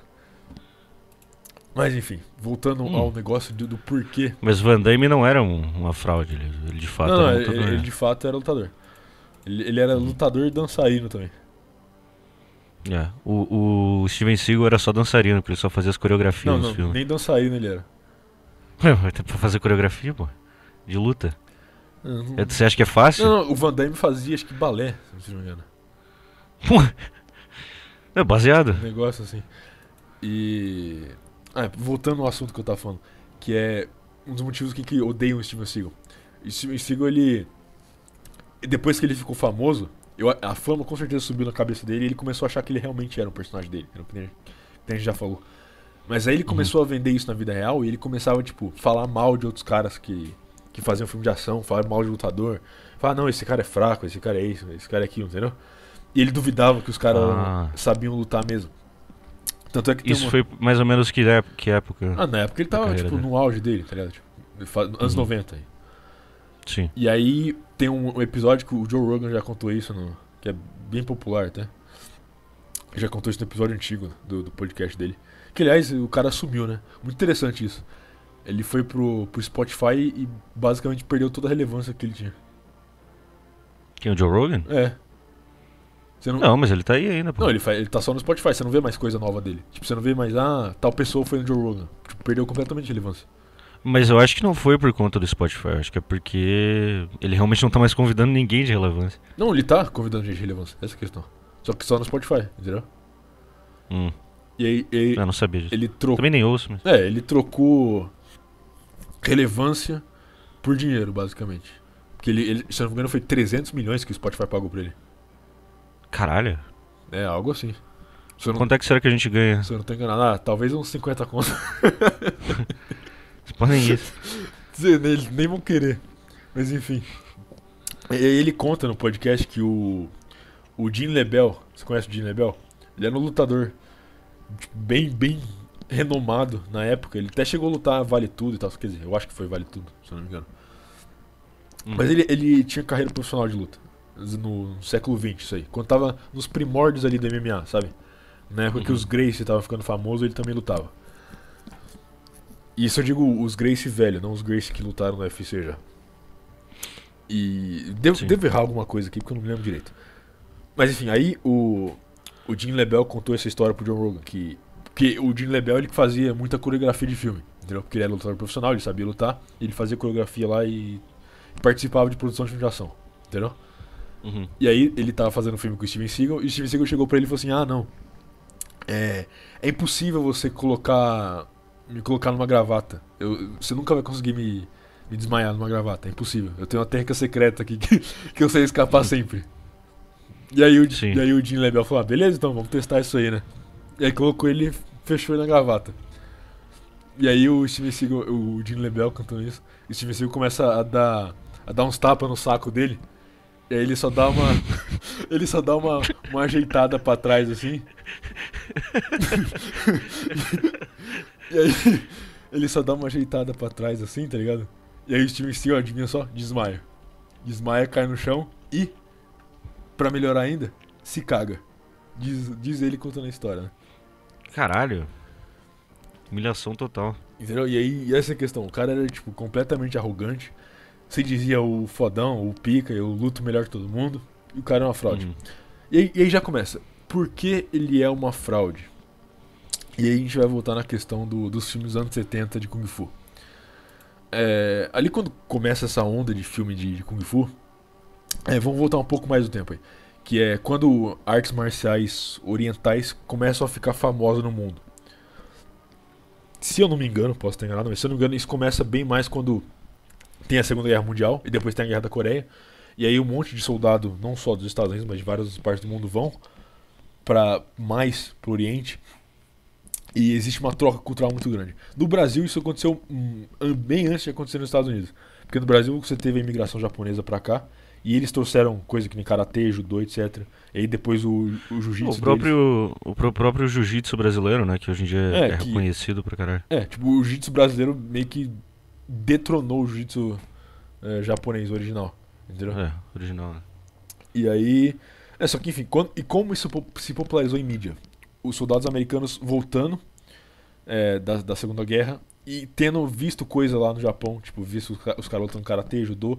Mas enfim, voltando hum. ao negócio do, do, porquê. Mas Van Damme não era um, uma fraude, ele, ele de fato não, era não, lutador. Ele, ele, né? de fato era lutador. Ele, ele era hum. lutador e dançarino também. É. O, o Steven Seagal era só dançarino, porque ele só fazia as coreografias não, nos não, filmes. Nem dançarino ele era. É, mas tem pra fazer coreografia, pô. De luta. Não... É, você acha que é fácil? Não, não, o Van Damme fazia, acho que balé, se não me engano. Pô. É baseado. Um negócio assim. E. Ah, é, voltando ao assunto que eu tava falando, que é um dos motivos que, que odeiam o Steven Seagal. O Steven Seagal, ele. Depois que ele ficou famoso, eu, a fama com certeza subiu na cabeça dele e ele começou a achar que ele realmente era um personagem dele. Era o que a gente já falou. Mas aí ele uhum. começou uhum. a vender isso na vida real e ele começava, tipo, falar mal de outros caras que, que faziam filme de ação, falar mal de lutador. Falar, não, esse cara é fraco, esse cara é isso, esse cara é aquilo, entendeu? E ele duvidava que os caras ah. sabiam lutar mesmo. Tanto é que isso uma... foi mais ou menos que época? Que época ah, na época ele tava, tipo, dele. no auge dele, tá ligado? Tipo, anos uhum. 90 aí. Sim. E aí tem um episódio que o Joe Rogan já contou isso, no, que é bem popular até. Já contou isso no episódio antigo do, do podcast dele. Que aliás, o cara sumiu, né? Muito interessante isso. Ele foi pro, pro Spotify e basicamente perdeu toda a relevância que ele tinha. Quem, o Joe Rogan? É. Não... não... mas ele tá aí ainda, pô. Não, ele, faz, ele tá só no Spotify, você não vê mais coisa nova dele. Tipo, você não vê mais, ah, tal pessoa foi no Joe Rogan. Tipo, perdeu completamente a relevância. Mas eu acho que não foi por conta do Spotify, eu acho que é porque ele realmente não tá mais convidando ninguém de relevância. Não, ele tá convidando gente de relevância, essa é a questão. Só que só no Spotify, entendeu? Hum. E aí. Ele, eu ah, não sabia disso. Ele trocou. Também nem ouço, mas. É, ele trocou relevância por dinheiro, basicamente. Porque ele, ele, se eu não me engano, foi 300 milhões que o Spotify pagou pra ele. Caralho. É, algo assim. Não... Quanto é que será que a gente ganha? Se eu não tô enganado, ah, talvez uns 50 contos. Pô, nem isso. Eles nem vão querer. Mas enfim. Ele conta no podcast que o. O Jim Lebel. Você conhece o Jim Lebel? Ele era um lutador. Tipo, bem, bem renomado na época. Ele até chegou a lutar Vale Tudo e tal. Quer dizer, eu acho que foi Vale Tudo, se eu não me engano. Uhum. Mas ele, ele tinha carreira profissional de luta. No, no século XX, isso aí. Quando tava nos primórdios ali do MMA, sabe? Na época uhum. que os Grace estavam ficando famosos, ele também lutava. Isso eu digo os Grace velho, não os Grace que lutaram no UFC já. E devo, devo, errar alguma coisa aqui porque eu não me lembro direito. Mas enfim, aí o, o Jim Lebel contou essa história pro John Rogan. Que, porque o Jim Lebel é ele fazia muita coreografia de filme, entendeu? Porque ele era lutador profissional, ele sabia lutar, ele fazia coreografia lá e participava de produção de filme de ação, entendeu? Uhum. E aí ele tava fazendo um filme com o Steven Seagal e o Steven Seagal chegou para ele e falou assim: Ah, não. É, é impossível você colocar me colocar numa gravata. Eu, você nunca vai conseguir me, me desmaiar numa gravata. É impossível. Eu tenho uma técnica secreta aqui que, que eu sei escapar hum. sempre. E aí o, e aí o Jim Lebel falou: ah, beleza, então vamos testar isso aí, né? E aí colocou ele fechou ele na gravata. E aí o Steven Seagal, o Jim Lebel cantando isso, o Steven Seagal começa a dar, a dar uns tapas no saco dele. E aí ele só dá uma. ele só dá uma, uma ajeitada pra trás assim. E aí ele só dá uma ajeitada pra trás assim, tá ligado? E aí o Steven Seagal, adivinha só? Desmaia. Desmaia, cai no chão e, pra melhorar ainda, se caga. Diz, diz ele contando a história, né? Caralho. Humilhação total. Entendeu? E aí, e essa é questão. O cara era, tipo, completamente arrogante. Se dizia o fodão, o pica, eu luto melhor que todo mundo. E o cara é uma fraude. Uhum. E, aí, e aí já começa. Por que ele é uma fraude? E aí a gente vai voltar na questão do, dos filmes dos anos 70 de Kung Fu. É, ali quando começa essa onda de filme de, de Kung Fu, é, vamos voltar um pouco mais do tempo aí. Que é quando artes marciais orientais começam a ficar famosas no mundo. Se eu não me engano, posso estar enganado, mas se eu não me engano, isso começa bem mais quando tem a Segunda Guerra Mundial e depois tem a Guerra da Coreia. E aí um monte de soldado, não só dos Estados Unidos, mas de várias partes do mundo vão para mais pro Oriente e existe uma troca cultural muito grande. No Brasil, isso aconteceu hum, bem antes de acontecer nos Estados Unidos. Porque no Brasil você teve a imigração japonesa para cá. E eles trouxeram coisa que nem karate, judô, etc. E aí depois o, o jiu-jitsu. O próprio, deles... o próprio jiu-jitsu brasileiro, né? Que hoje em dia é, é que... reconhecido pra caralho. É, tipo, o jiu-jitsu brasileiro meio que detronou o jiu-jitsu é, japonês original. Entendeu? É, original, né? E aí. É, só que enfim, quando, e como isso se popularizou em mídia? os soldados americanos voltando é, da, da Segunda Guerra e tendo visto coisa lá no Japão, tipo, visto os, os caras lutando karatê, judô,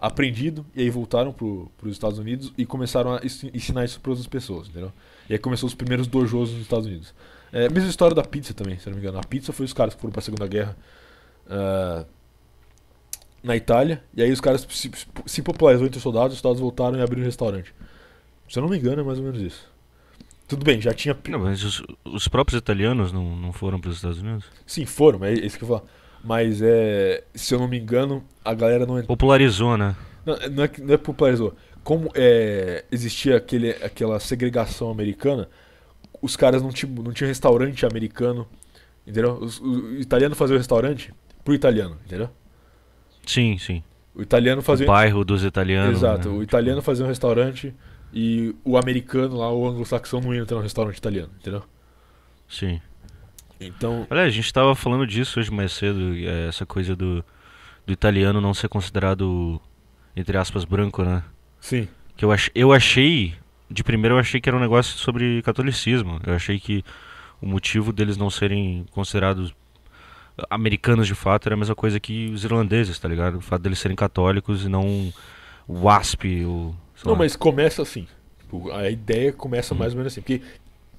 aprendido, e aí voltaram para os Estados Unidos e começaram a ensinar isso para outras pessoas, entendeu? E aí começou os primeiros dojos nos Estados Unidos. É, mesma história da pizza também, se não me engano. A pizza foi os caras que foram para a Segunda Guerra uh, na Itália, e aí os caras se, se popularizou entre os soldados, os soldados voltaram e abriram um restaurante. Se eu não me engano, é mais ou menos isso. Tudo bem, já tinha. Não, mas os, os próprios italianos não, não foram para os Estados Unidos? Sim, foram, é isso que eu vou falar. Mas é. Se eu não me engano, a galera não. Popularizou, né? Não, não, é, não é popularizou. Como é, existia aquele, aquela segregação americana, os caras não tinham não tinha restaurante americano. Entendeu? o, italiano fazia o restaurante pro italiano, entendeu? Sim, sim. O italiano fazia. O bairro dos italianos. Exato. Né? O italiano fazia um restaurante e o americano lá, o anglo-saxão, não entra no restaurante italiano, entendeu? Sim. Então. Olha, a gente estava falando disso hoje mais cedo, é, essa coisa do, do italiano não ser considerado, entre aspas, branco, né? Sim. Que eu, ach, eu achei, de primeiro eu achei que era um negócio sobre catolicismo. Eu achei que o motivo deles não serem considerados americanos de fato era a mesma coisa que os irlandeses, tá ligado? O fato deles serem católicos e não o WASP, o não, mas começa assim. A ideia começa uhum. mais ou menos assim. Porque,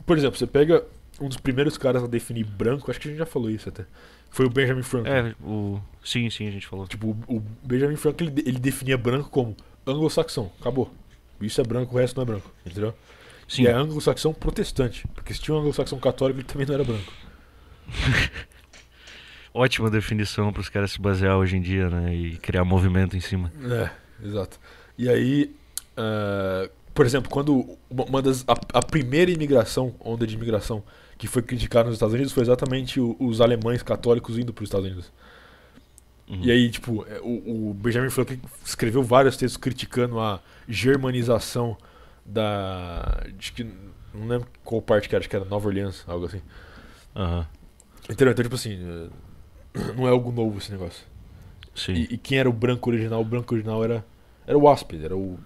por exemplo, você pega um dos primeiros caras a definir branco, acho que a gente já falou isso até. Foi o Benjamin Franklin. É, o... sim, sim, a gente falou. Tipo, o Benjamin Franklin ele, ele definia branco como anglo-saxão, acabou. Isso é branco, o resto não é branco, entendeu? Sim. E é anglo-saxão protestante, porque se tinha um anglo-saxão católico, ele também não era branco. Ótima definição para os caras se basear hoje em dia, né? E criar movimento em cima. É, exato. E aí, ah, por exemplo, quando uma das, a, a, primeira imigração, onda de imigração, que foi criticada nos Estados Unidos foi exatamente o, os alemães católicos indo para os Estados Unidos. Uhum. E aí, tipo, é, o, o Benjamin Franklin escreveu vários textos criticando a germanização da. de que. Não lembro qual parte que era, acho que era Nova Orleans, algo assim. Uhum. Entendeu? Então, tipo assim, eh, não é algo novo esse negócio. Sim. E, e quem era o branco original? O branco original era, era o Wasped, era o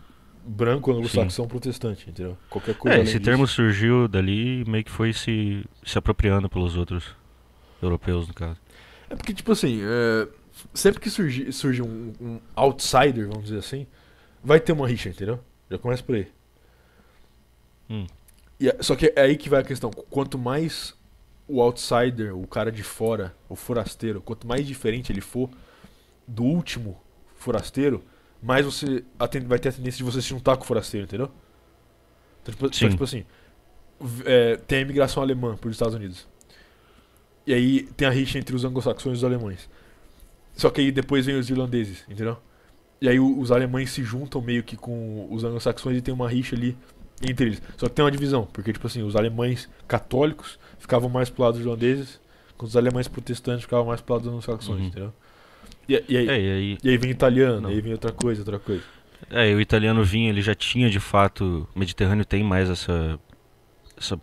branco anglo-saxão protestante, entendeu? Qualquer é, coisa. É, esse disso. termo surgiu dali e meio que foi se, se apropriando pelos outros europeus, no caso. É porque, tipo assim, é, sempre que surge, surge um, um, outsider, vamos dizer assim, vai ter uma rixa, entendeu? Já começa por aí. Hum. E, é, só que é aí que vai a questão. Quanto mais o outsider, o cara de fora, o forasteiro, quanto mais diferente ele for do último forasteiro, mais você vai ter a tendência de você se juntar com o forasteiro, entendeu? Então, tipo, então, tipo assim, é, tem a imigração alemã para os Estados Unidos. E aí tem a rixa entre os anglo-saxões e os alemães. Só que aí depois vem os irlandeses, entendeu? E aí os alemães se juntam meio que com os anglo-saxões e tem uma rixa ali entre eles. Só que tem uma divisão, porque tipo assim, os alemães católicos ficavam mais pro lado dos irlandeses, enquanto os alemães protestantes ficavam mais pro lado dos anglo-saxões, uhum. entendeu? E, e, aí, é, e, aí, e aí vem italiano, aí vem outra coisa, outra coisa. É, o italiano vinha, ele já tinha de fato. O Mediterrâneo tem mais essa. essa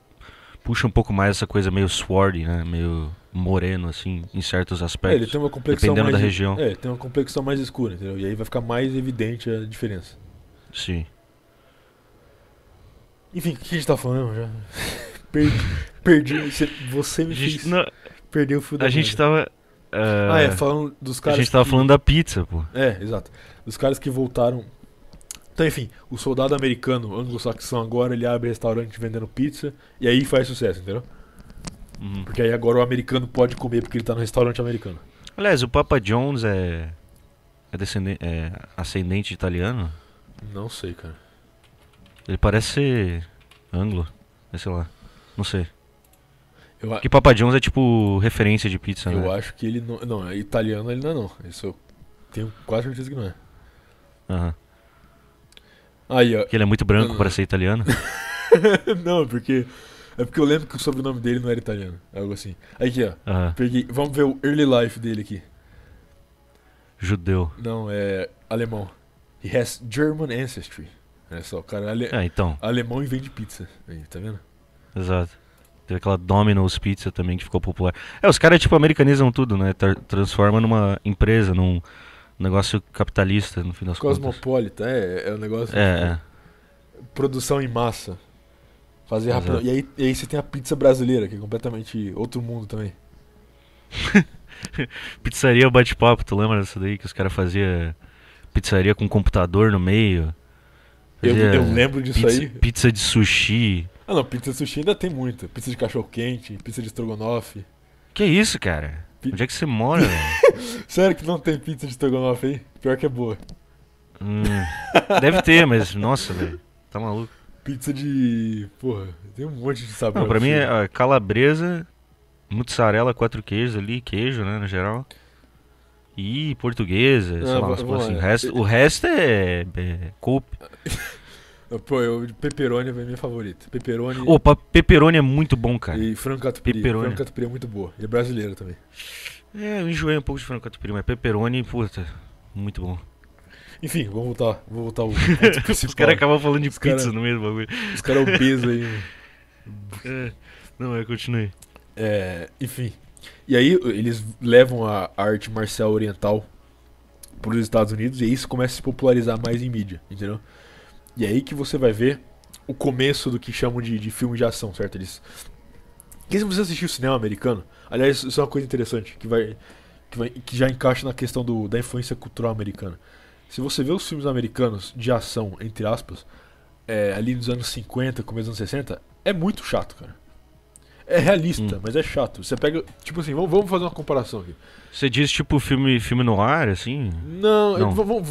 puxa um pouco mais essa coisa meio swarty, né? Meio moreno, assim, em certos aspectos. É, ele tem uma complexão dependendo mais, da região. É, tem uma complexão mais escura, entendeu? E aí vai ficar mais evidente a diferença. Sim. Enfim, o que a gente tá falando já? perdi. perdi você, me gente, fez. Não, o fio da A gente tava. Uh, ah, é, falando dos caras. A gente tava que... falando da pizza, pô. É, exato. Dos caras que voltaram. Então, enfim, o soldado americano anglo-saxão agora ele abre restaurante vendendo pizza e aí faz sucesso, entendeu? Uhum. Porque aí agora o americano pode comer porque ele tá no restaurante americano. Aliás, o Papa Jones é. É, descendente, é ascendente de italiano? Não sei, cara. Ele parece ser anglo, sei lá. Não sei. Eu, Porque Papa John's é tipo referência de pizza, eu né? Eu acho que ele não. Não, é italiano ele não é não. Isso eu tenho quase certeza que não é. Aham. Aí, ó. Porque ele é muito branco para ser italiano. não, porque. É porque eu lembro que o sobrenome dele não era italiano. Algo assim. Aqui, ó. Aham. Peguei. Vamos ver o early life dele aqui. Judeu. Não, é alemão. He has German ancestry. Olha só, o cara é ale... ah, então. alemão e vende pizza. Aí, tá vendo? Exato. Teve aquela Domino's Pizza também que ficou popular. É, os caras, tipo, americanizam tudo, né? Tra transforma numa empresa, num negócio capitalista, no final das Cosmopolita, contas. Cosmopolita, é, é um negócio. É. De... É. Produção em massa. Fazer rápido. E aí, e aí você tem a pizza brasileira, que é completamente outro mundo também. pizzaria bate-papo, tu lembra dessa daí que os caras faziam pizzaria com computador no meio? Eu, eu, lembro disso pizza, aí. Pizza de sushi. Ah não, pizza de sushi ainda tem muita. Pizza de cachorro quente, pizza de estrogonofe. Que isso, cara? P... Onde é que você mora, velho? Sério que não tem pizza de estrogonofe aí? Pior que é boa. Hum, deve ter, mas nossa, velho. Tá maluco. Pizza de. Porra, tem um monte de sabor. Não, pra mim é calabresa, mussarela, quatro queijos ali, queijo, né, no geral. E portuguesa, ah, sei lá, assim. O resto, o resto é, é coupe. Pô, eu, peperoni é minha favorita. Peperoni. Opa, peperoni é muito bom, cara. E frango catupiry. Pepperoni. Frango catupiry é muito boa. E é brasileiro também. É, eu enjoei um pouco de frango catupiry, mas peperoni, puta, muito bom. Enfim, vamos voltar, vou voltar ao Os caras acabam falando de Os pizza cara... no mesmo bagulho. Os caras obesos aí. é, não, é continue. É, enfim. E aí eles levam a arte marcial oriental para os Estados Unidos e isso começa a se popularizar mais em mídia, entendeu? E é aí que você vai ver o começo do que chamam de, de filme de ação, certo? Eles. Porque se você assistir o cinema americano, aliás, isso é uma coisa interessante que vai, que, vai, que já encaixa na questão do, da influência cultural americana. Se você vê os filmes americanos de ação, entre aspas, é, ali nos anos 50, começo dos anos 60, é muito chato, cara. É realista, hum. mas é chato. Você pega. Tipo assim, vamos, vamos, fazer uma comparação aqui. Você diz tipo filme, filme no ar, assim? Não, Não. Eu, vamos.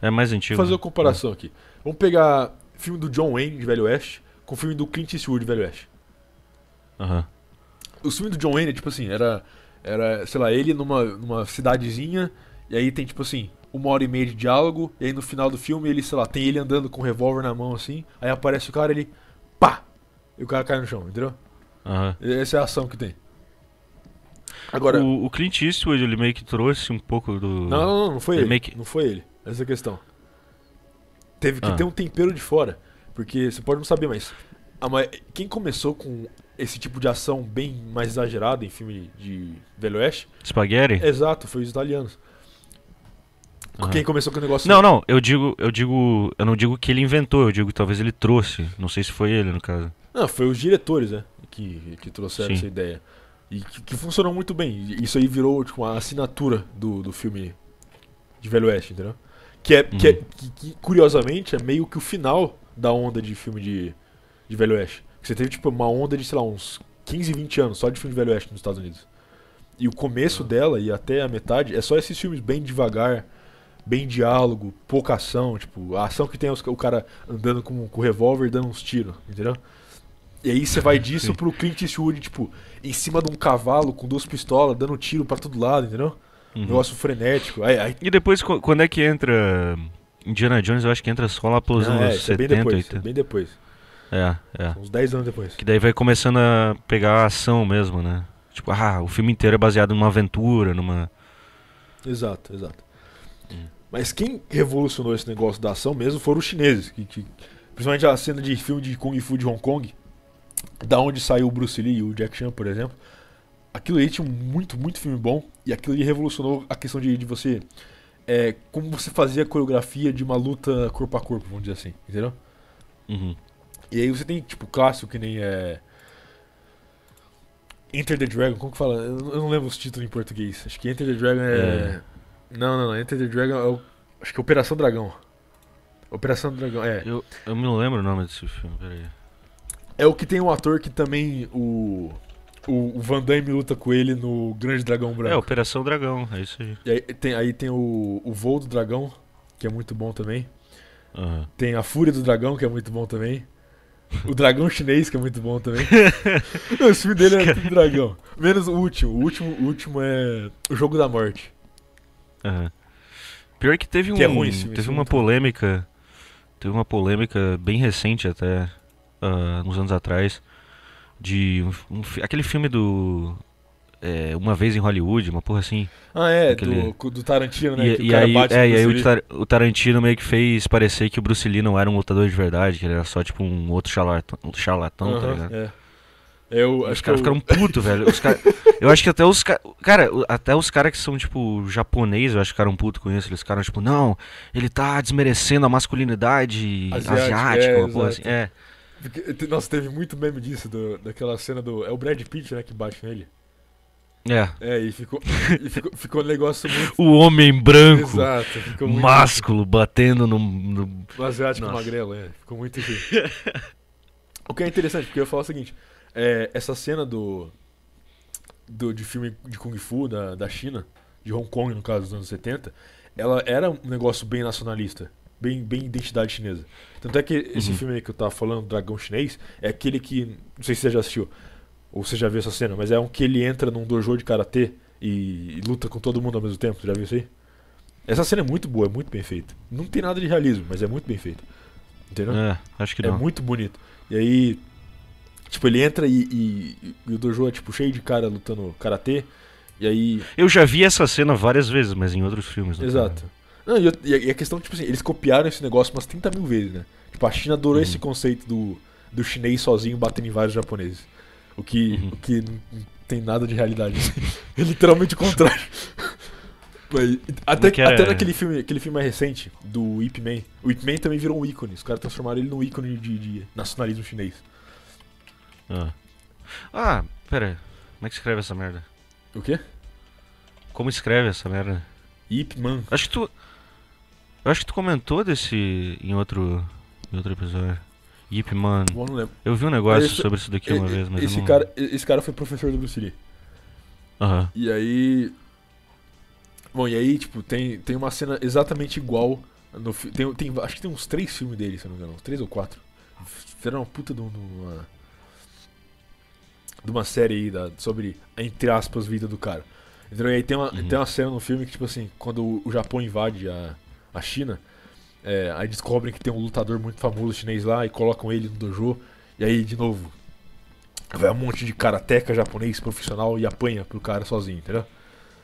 É mais antigo. fazer né? uma comparação é. aqui. Vamos pegar filme do John Wayne de Velho Oeste com filme do Clint Eastwood de Velho Oeste. Aham. Uhum. O filme do John Wayne, tipo assim, era. Era, sei lá, ele numa, numa cidadezinha, e aí tem, tipo assim, uma hora e meia de diálogo, e aí no final do filme ele, sei lá, tem ele andando com um revólver na mão assim, aí aparece o cara ele. pá! E o cara cai no chão, entendeu? Uhum. Essa é a ação que tem. Agora, o, o, Clint Eastwood ele meio que trouxe um pouco do. Não, não, não, não foi ele. ele. Não foi ele. Essa é a questão. Teve que ah. ter um tempero de fora. Porque você pode não saber, mas. mas quem começou com esse tipo de ação bem mais exagerada em filme de Velho Oeste. Spaghetti? Exato, foi os italianos. Uhum. Quem começou com o negócio? Não, não, eu digo, eu digo, eu não digo que ele inventou, eu digo que talvez ele trouxe, não sei se foi ele no caso. Não, foi os diretores, né, que, que trouxeram Sim. essa ideia. E que, que, funcionou muito bem. Isso aí virou tipo, a assinatura do, do filme de Velho Oeste, entendeu? Que, é, uhum. que, é uhum. que, que, curiosamente, é meio que o final da onda de filme de, de Velho Oeste. Você teve, tipo, uma onda de, sei lá, uns 15, 20 anos só de filme de Velho Oeste nos Estados Unidos. E o começo uhum. dela e até a metade é só esses filmes bem devagar, bem diálogo, pouca ação, tipo, a ação que tem os, o cara andando com, com o revólver dando uns tiros, entendeu? E aí você vai disso pro Clint Eastwood, tipo, em cima de um cavalo com duas pistolas, dando tiro para todo lado, entendeu? Uhum. Negócio frenético. Aí, aí... E depois, quando é que entra Indiana Jones? Eu acho que entra só lá pelos ah, anos é, 70, é bem depois, 80. É bem depois. É, é. Uns 10 anos depois. Que daí vai começando a pegar a ação mesmo, né? Tipo, ah, o filme inteiro é baseado numa aventura, numa... Exato, exato. Mas quem revolucionou esse negócio da ação mesmo foram os chineses. Que, que, principalmente a cena de filme de Kung Fu de Hong Kong, da onde saiu o Bruce Lee e o Jack Chan, por exemplo. Aquilo ali tinha muito, muito filme bom. E aquilo ali revolucionou a questão de, de você. É, como você fazia a coreografia de uma luta corpo a corpo, vamos dizer assim, entendeu? Uhum. E aí você tem, tipo, clássico que nem é. Enter the Dragon, como que fala? Eu não lembro os títulos em português. Acho que Enter the Dragon é. é... Não, não, não. Enter the Dragon é o... Acho que é Operação Dragão. Operação Dragão, é. Eu, eu me lembro o nome desse filme, peraí. É o que tem um ator que também o. O, o Van Damme luta com ele no Grande Dragão Branco. É, Operação Dragão, é isso aí. E aí tem, aí tem o, o Voo do Dragão, que é muito bom também. Uhum. Tem a Fúria do Dragão, que é muito bom também. O Dragão Chinês, que é muito bom também. Não, o filme dele é tudo dragão. Menos o último. O último, o último é O Jogo da Morte. Uhum. Pior que teve que é um, é ruim, sim, teve sim, uma polêmica, teve uma polêmica bem recente até uh, ah, uns anos atrás de um, um, aquele filme do é, uma vez em Hollywood, uma porra assim. Ah, é, aquele... do, do, Tarantino, né? E, e aí, é, e aí o, tar, o, Tarantino meio que fez parecer que o Bruce Lee não era um lutador de verdade, que ele era só tipo um outro charlatão, charlatão uhum, tá ligado? É. Eu os caras eu... ficaram putos, velho. eu acho que até os caras. Cara, até os caras que são, tipo, japoneses eu acho que ficaram putos com isso. Eles ficaram, tipo, não, ele tá desmerecendo a masculinidade asiática, é, uma porra assim. É. nossa, teve muito meme disso, do, daquela cena do. É o Brad Pitt, né, que bate nele. É. É, e ficou, e ficou, ficou um negócio muito. o homem branco. Exato, ficou muito. Másculo, batendo no. no... O asiático nossa. magrelo, é. Ficou muito. o que é interessante, porque eu ia falar o seguinte. É, essa cena do, do de filme de Kung Fu da, da China, de Hong Kong, no caso, dos anos 70, ela era um negócio bem nacionalista. Bem, bem identidade chinesa. Tanto é que esse uhum. filme aí que eu tava falando, Dragão Chinês, é aquele que. Não sei se você já assistiu, ou você já viu essa cena, mas é um que ele entra num dojo de karatê e, e luta com todo mundo ao mesmo tempo. Você já viu isso aí? Essa cena é muito boa, é muito bem feita. Não tem nada de realismo, mas é muito bem feita. Entendeu? É, acho que é não. É muito bonito. E aí Tipo, ele entra e, e, e o dojo é, tipo, cheio de cara lutando karatê. E aí. Eu já vi essa cena várias vezes, mas em outros filmes. Não né, Exato. Não, e, e, a questão, tipo assim, eles copiaram esse negócio umas 30 mil vezes, né? Tipo, a China adorou uhum. esse conceito do, do chinês sozinho batendo em vários japoneses. O que, uhum. o que não tem nada de realidade. é literalmente o contrário. até, é até naquele filme, aquele filme mais recente, do Ip Man. O Ip Man também virou um ícone. Os caras transformaram ele num ícone de, de nacionalismo chinês. Ah. ah, pera. Como é que escreve essa merda? O quê? Como escreve essa merda? man, Acho que tu. acho que tu comentou desse em outro, em outro episódio. Yip Man. eu não lembro. Eu vi um negócio esse, sobre isso daqui uma e, vez, mas esse não... cara, Esse cara foi professor do Bruce Lee. Aham. Uhum. E aí... Bom, e aí, tipo, tem, tem uma cena exatamente igual no tem, tem Acho que tem uns três filmes dele, se não me engano. três ou quatro. Fizeram uma puta de uma de uma série aí da, sobre, entre aspas, vida do cara. Então, e aí tem uma, uhum. tem uma cena no filme que, tipo assim, quando o, Japão invade a, a China, é, aí descobrem que tem um lutador muito famoso chinês lá e colocam ele no dojo. E aí, de novo, vai um monte de karateca japonês profissional e apanha pro cara sozinho, entendeu?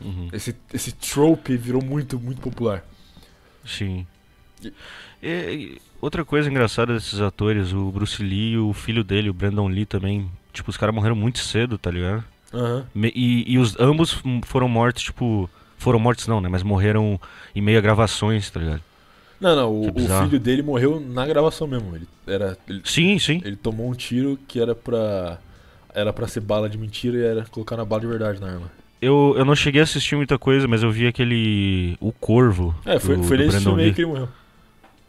Uhum. Esse, esse trope virou muito, muito popular. Sim. E... E, outra coisa engraçada desses atores, o Bruce Lee o filho dele, o Brandon Lee também Tipo, os caras morreram muito cedo, tá ligado? Uhum. E, e os ambos foram mortos, tipo. Foram mortos não, né? Mas morreram em meio a gravações, tá ligado? Não, não, o, o, filho dele morreu na gravação mesmo. Ele era. Ele, sim, sim. Ele tomou um tiro que era pra. Era pra ser bala de mentira e era colocar na bala de verdade na arma. Eu, eu não cheguei a assistir muita coisa, mas eu vi aquele. O Corvo. É, foi, do, foi nesse filme aí que ele morreu.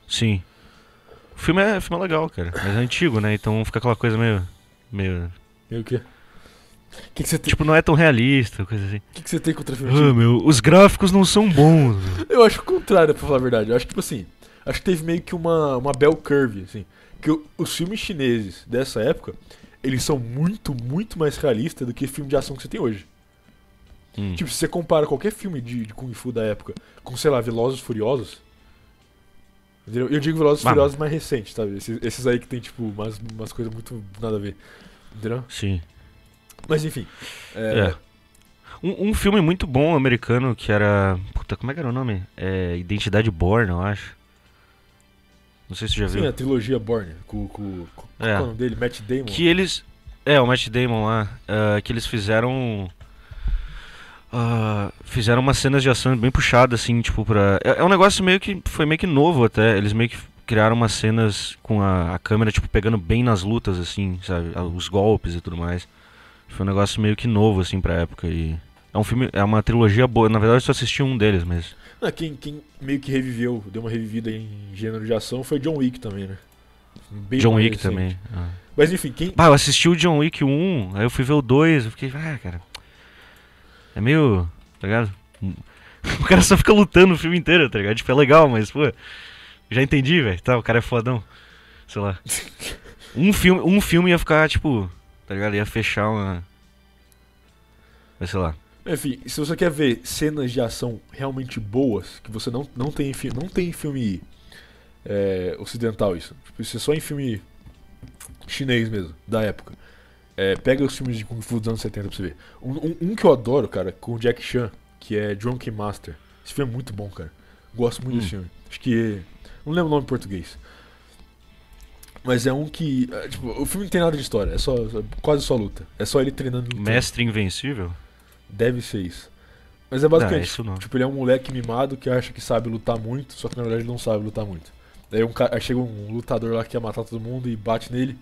Sim. O filme é, o filme é legal, cara. Mas é antigo, né? Então fica aquela coisa meio. Meio. Meio que. Que que tipo, não é tão realista, coisa assim. O que, que, você tem contra filme antigo? Ah, meu, os gráficos não são bons. eu acho o contrário, pra falar a verdade. Eu acho que, tipo assim, acho que teve meio que uma, uma bell curve, assim. Que os filmes chineses dessa época, eles são muito, muito mais realistas do que filme de ação que você tem hoje. Hum. Tipo, se você compara qualquer filme de, de Kung Fu da época com, sei lá, Velozes Furiosos, eu digo Velozes e Furiosos mais recente, sabe? Esses, esses, aí que tem, tipo, umas, umas coisas muito nada a ver. Entendeu? Sim. Mas enfim. É... é. Um, um, filme muito bom americano que era. Puta, como é que era o nome? É Identidade Born, eu acho. Não sei se você já viu. Sim, a trilogia Born, com, com, com, é. com o nome dele, Matt Damon. Que eles. É, o Matt Damon lá. Uh, que eles fizeram Uh, fizeram umas cenas de ação bem puxadas, assim, tipo, pra. É, é, um negócio meio que. Foi meio que novo até. Eles meio que criaram umas cenas com a, a câmera, tipo, pegando bem nas lutas, assim, sabe? Os golpes e tudo mais. Foi um negócio meio que novo, assim, pra época. E. É um filme. É uma trilogia boa. Na verdade, eu só assisti um deles, mas. Ah, quem, quem meio que reviveu, deu uma revivida em gênero de ação foi John Wick também, né? Bem John Wick recente. também. Ah. Mas enfim, quem. eu assisti o John Wick 1, aí eu fui ver o 2, eu fiquei, ah, cara é meio. Tá ligado? O cara só fica lutando o filme inteiro, tá ligado? Tipo, é legal, mas, pô. Já entendi, velho. Tá, o cara é fodão. Sei lá. Um filme, um filme ia ficar, tipo. Tá ligado? Ia fechar uma. Mas sei lá. Enfim, se você quer ver cenas de ação realmente boas, que você não, não tem em filme. Não tem em filme é, ocidental isso. Tipo, isso é só em filme chinês mesmo, da época. É, pega os filmes de Kung Fu dos anos 70 pra você ver. Um, um, um que eu adoro, cara, com o Jack Chan, que é Drunken Master. Esse filme é muito bom, cara. Gosto muito hum. desse filme. Acho que. Não lembro o nome em português. Mas é um que. É, tipo, o filme não tem nada de história, é só. quase só luta. É só ele treinando lutando. Mestre Invencível? Deve ser isso. Mas é basicamente. É não, tipo, ele é um moleque mimado que acha que sabe lutar muito, só que na verdade não sabe lutar muito. Daí um cara, chega um lutador lá que quer matar todo mundo e bate nele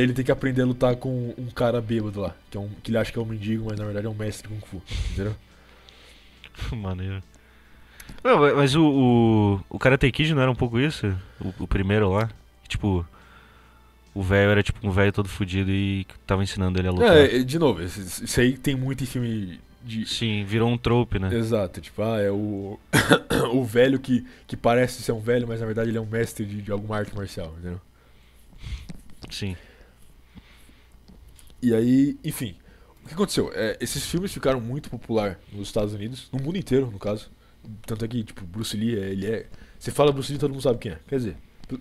ele tem que aprender a lutar com um cara bêbado lá, que, é um, que ele acha que é um mendigo, mas na verdade é um mestre Kung Fu, entendeu? Maneiro. Não, mas o, o, o Karate Kid não era um pouco isso? O, o primeiro lá? Tipo, o velho era tipo um velho todo fudido e tava ensinando ele a lutar. É, de novo, isso aí tem muito em filme de... Sim, virou um trope, né? Exato, tipo, ah, é o, o velho que, que parece ser um velho, mas na verdade ele é um mestre de, de alguma arte marcial, entendeu? Sim. E aí, enfim, o que aconteceu? É, esses filmes ficaram muito popular nos Estados Unidos, no mundo inteiro, no caso. Tanto é que, tipo, Bruce Lee, é, ele é. Você fala Bruce Lee, todo mundo sabe quem é. Quer dizer,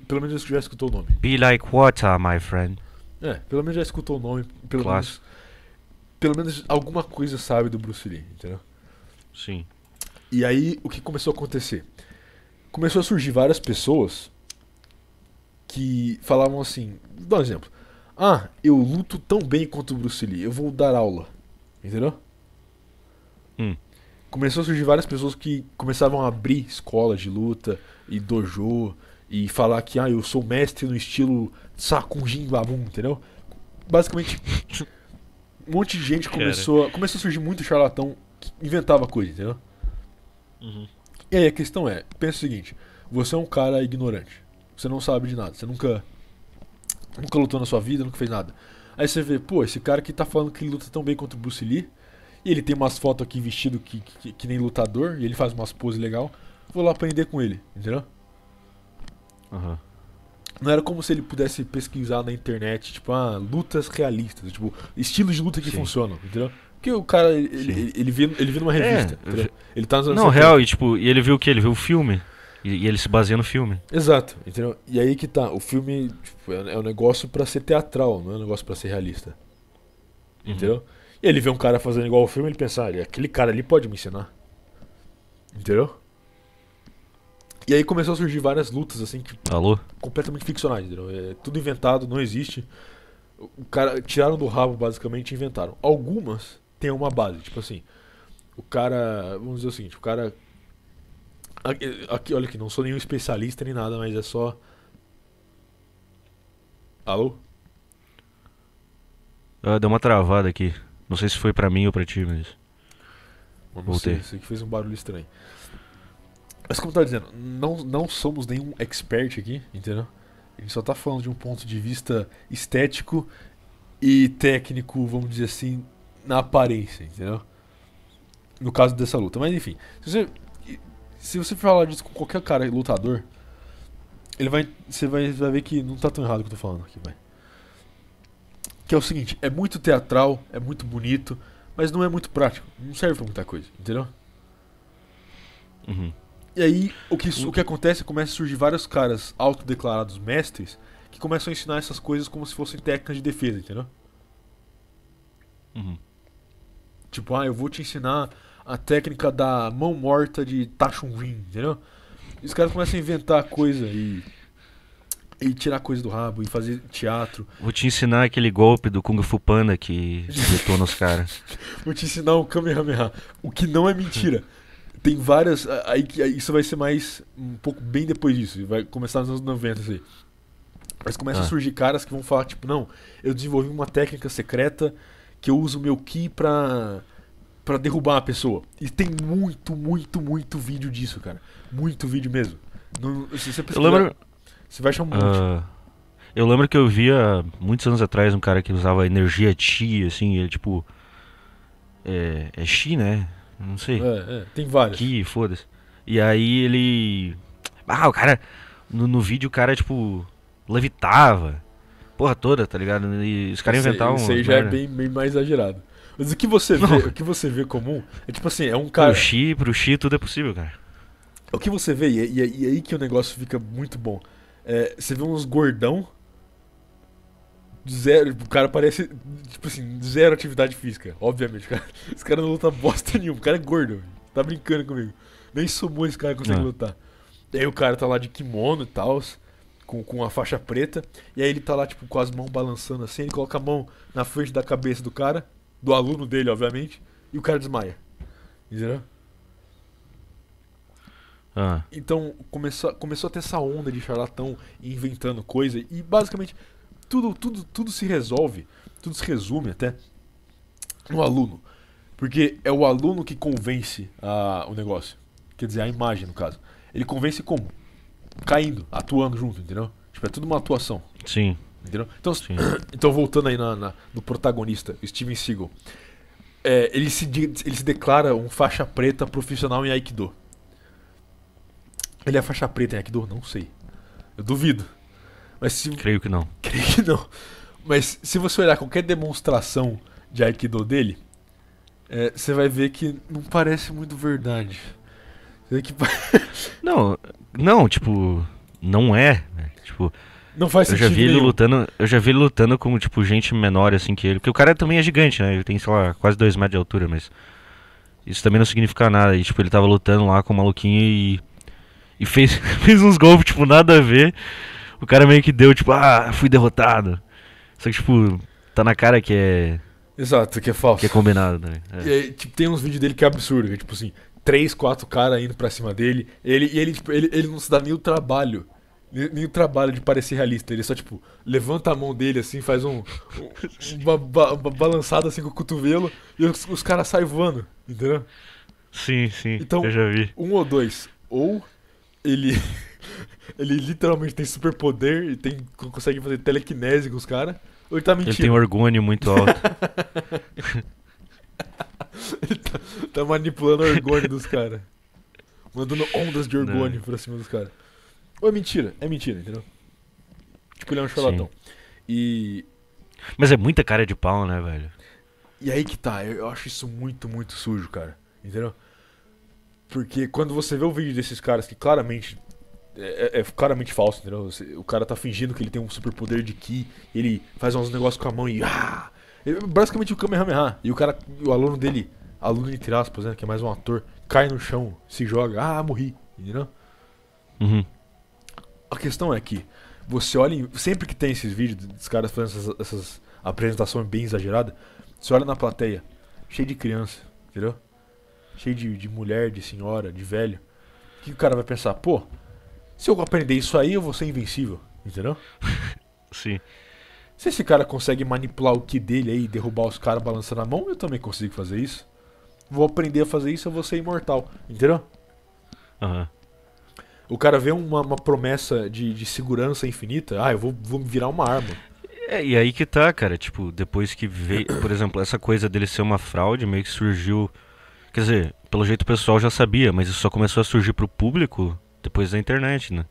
pelo menos já escutou o nome. Be like water, my friend. É, pelo menos já escutou o nome. Pelo claro. menos. Pelo menos alguma coisa sabe do Bruce Lee, entendeu? Sim. E aí, o que começou a acontecer? Começou a surgir várias pessoas que falavam assim. Vou dar um exemplo. Ah, eu luto tão bem quanto o Bruce Lee, eu vou dar aula. Entendeu? Hum. Começou a surgir várias pessoas que começavam a abrir escolas de luta e dojo e falar que, ah, eu sou mestre no estilo Sakujin Babum, entendeu? Basicamente, um monte de gente começou, a, começou a surgir muito charlatão que inventava coisa, entendeu? Uhum. E aí a questão é, pensa o seguinte, você é um cara ignorante, você não sabe de nada, você nunca Nunca lutou na sua vida, nunca fez nada. Aí você vê, pô, esse cara que tá falando que ele luta tão bem contra o Bruce Lee. E ele tem umas fotos aqui vestido que, que, que nem lutador. E ele faz umas poses legal. Vou lá aprender com ele, entendeu? Aham. Uhum. Não era como se ele pudesse pesquisar na internet, tipo, ah, lutas realistas. Tipo, estilos de luta que Sim. funcionam, entendeu? Porque o cara, ele, ele, ele, viu, ele viu numa é, revista. É, ele tá nos Não, real, e tipo, e ele viu o que? Ele viu o filme? E, e, ele se baseia no filme. Exato, entendeu? E aí que tá, o filme tipo, é, é um negócio para ser teatral, não é um negócio para ser realista. Uhum. Entendeu? E ele vê um cara fazendo igual o filme, ele pensa, ah, aquele cara ali pode me ensinar. Entendeu? E aí começou a surgir várias lutas, assim, que. Alô? Completamente ficcionais, entendeu? É tudo inventado, não existe. O cara tiraram do rabo, basicamente, e inventaram. Algumas têm uma base, tipo assim. O cara. Vamos dizer o seguinte, o cara Aqui, aqui, olha aqui, não sou nenhum especialista nem nada, mas é só. Alô? Ah, deu uma travada aqui. Não sei se foi pra mim ou pra ti, mas. Voltei. Isso aqui que fez um barulho estranho. Mas como eu tava dizendo, não, não somos nenhum expert aqui, entendeu? Ele só tá falando de um ponto de vista estético e técnico, vamos dizer assim, na aparência, entendeu? No caso dessa luta. Mas enfim, se você se você falar disso com qualquer cara lutador, ele vai. Você vai, vai ver que não tá tão errado o que eu tô falando aqui, vai. Que é o seguinte, é muito teatral, é muito bonito, mas não é muito prático. Não serve pra muita coisa, entendeu? Uhum. E aí, o que, o que acontece é começa a surgir vários caras autodeclarados mestres que começam a ensinar essas coisas como se fossem técnicas de defesa, entendeu? Uhum. Tipo, ah, eu vou te ensinar a técnica da mão morta de Tachunwin, entendeu? E os caras começam a inventar coisa e. E tirar coisa do rabo e fazer teatro. Vou te ensinar aquele golpe do Kung Fu Panda que detona os caras. Vou te ensinar o Kamehameha. O que não é mentira. Tem várias. Aí, isso vai ser mais. Um pouco bem depois disso. Vai começar nos anos 90, aí. Assim. Mas começa ah. a surgir caras que vão falar, tipo, não, eu desenvolvi uma técnica secreta que eu uso meu ki pra para derrubar uma pessoa. E tem muito, muito, muito vídeo disso, cara. Muito vídeo mesmo. No, se você pesquisar, eu lembro... você vai achar um monte. Uh, eu lembro que eu via muitos anos atrás um cara que usava energia chi, assim, ele tipo. É, é chi, né? Não sei. É, é, tem vários. Ki, foda-se. E aí ele. Ah, o cara. No, no vídeo o cara, tipo, levitava. Porra toda, tá ligado? E os caras inventavam. Isso aí já é merda. é bem, bem mais exagerado. Mas o que você vê, o que você vê comum é tipo assim, é um cara. Pro Xi, pro Xi, tudo é possível, cara. O que você vê, e, é, e, é, e é aí que o negócio fica muito bom. É, você vê uns gordão. Zero, o cara parece, tipo assim, zero atividade física, obviamente. Cara, esse cara não luta bosta nenhuma, o cara é gordo, tá brincando comigo. Nem sumou esse cara consegue não. Ah. lutar. E aí o cara tá lá de kimono e tal, com, com a faixa preta, e aí ele tá lá, tipo, com as mãos balançando assim, ele coloca a mão na frente da cabeça do cara, do aluno dele, obviamente, e o cara desmaia. Entendeu? Ah. Então começou, começou a ter essa onda de charlatão inventando coisa e basicamente tudo, tudo, tudo se resolve, tudo se resume até no aluno. Porque é o aluno que convence a, o negócio. Quer dizer, a imagem, no caso. Ele convence como? Caindo, atuando junto, entendeu? Tipo, é tudo uma atuação. Sim. Entendeu? Então, então voltando aí na, na, no protagonista, Steven Seagal. É, ele, se, ele se declara um faixa preta profissional em Aikido. Ele é faixa preta em Aikido? Não sei. Eu duvido. Mas se... Creio que não. Creio que não. Mas se você olhar qualquer demonstração de Aikido dele, é, você vai ver que não parece muito verdade. Que... não, não, tipo, não é. Né? Tipo, não faz eu sentido. Já vi nenhum. ele lutando, eu já vi ele lutando com, tipo, gente menor assim que ele. Porque o cara também é gigante, né? Ele tem, sei lá, quase 2 metros de altura, mas. Isso também não significa nada. E, tipo, ele tava lutando lá com o maluquinho e. E fez, fez uns golpes, tipo, nada a ver. O cara meio que deu, tipo, ah, fui derrotado. Só que, tipo, tá na cara que é. Exato, que é falso. Que é combinado, né? É. E tipo, tem uns vídeos dele que é absurdo, que é tipo assim, três, quatro caras indo pra cima dele. Ele, e ele, tipo, ele, ele não se dá nem o trabalho nem o trabalho de parecer realista. Ele só, tipo, levanta a mão dele, assim, faz um. uma, ba uma balançada, assim, com o cotovelo, e os, os caras saem voando, entendeu? Sim, sim. Então, eu já vi. Um ou dois. Ou ele. ele literalmente tem superpoder e tem, consegue fazer telequinese com os caras. Ou ele tá mentindo. Ele tem orgânio orgônio muito alto. ele tá, tá manipulando o orgônio dos caras. Mandando ondas de orgônio Não. pra cima dos caras. Ou é mentira? É mentira, entendeu? Tipo, ele é um charlatão. E. Mas é muita cara de pau, né, velho? E aí que tá, eu, acho isso muito, muito sujo, cara. Entendeu? Porque quando você vê o vídeo desses caras que claramente. É, é, é claramente falso, entendeu? O cara tá fingindo que ele tem um superpoder de ki, ele faz uns negócios com a mão e. Ah! É basicamente o Kamehameha. E o cara, o aluno dele, aluno entre aspas, né? Que é mais um ator, cai no chão, se joga, ah, morri, entendeu? Uhum. A questão é que você olha, em, sempre que tem esses vídeos dos caras fazendo essas, essas apresentações bem exageradas, você olha na plateia, cheio de criança, entendeu? Cheio de, de mulher, de senhora, de velho. O que o cara vai pensar? Pô, se eu aprender isso aí, eu vou ser invencível, entendeu? Sim. Se esse cara consegue manipular o que dele aí, derrubar os caras balançando a mão, eu também consigo fazer isso. Vou aprender a fazer isso, eu vou ser imortal, entendeu? Aham. Uhum. O cara vê uma, uma promessa de, de, segurança infinita, ah, eu vou, vou virar uma arma. É, e aí que tá, cara. Tipo, depois que veio. Por exemplo, essa coisa dele ser uma fraude meio que surgiu. Quer dizer, pelo jeito o pessoal já sabia, mas isso só começou a surgir pro público depois da internet, né?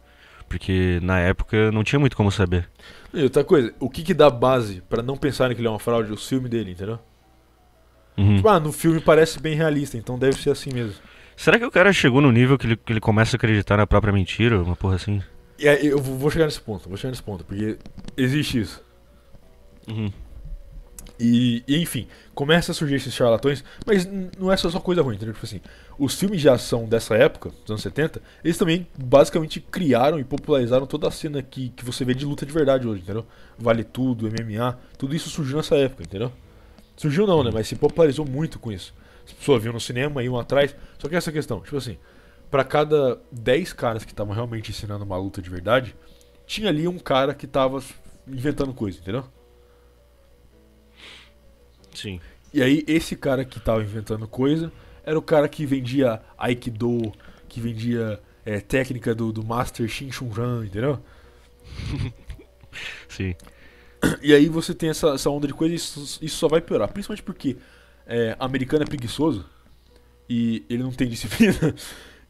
Porque na época não tinha muito como saber. E outra coisa, o que que dá base para não pensarem que ele é uma fraude? O filme dele, entendeu? Uhum. Tipo, ah, no filme parece bem realista, então deve ser assim mesmo. Será que o cara chegou no nível que ele, que ele começa a acreditar na própria mentira, uma porra assim? É, eu vou chegar nesse ponto, vou chegar nesse ponto, porque existe isso. Uhum. E, e, enfim, começa a surgir esses charlatões, mas não é só, só coisa ruim, entendeu? Tipo assim, os filmes de ação dessa época, dos anos 70, eles também basicamente criaram e popularizaram toda a cena que, que você vê de luta de verdade hoje, entendeu? Vale tudo, MMA, tudo isso surgiu nessa época, entendeu? Surgiu não, né? Uhum. Mas se popularizou muito com isso. As pessoas no cinema, iam atrás. Só que essa questão, tipo assim, para cada 10 caras que estavam realmente ensinando uma luta de verdade, tinha ali um cara que tava inventando coisa, entendeu? Sim. E aí, esse cara que tava inventando coisa era o cara que vendia Aikido, que vendia é, técnica do, do Master Shin Ran, entendeu? Sim. E aí você tem essa, essa onda de coisa e isso, isso só vai piorar. Principalmente porque é, americano é preguiçoso e ele não tem disciplina.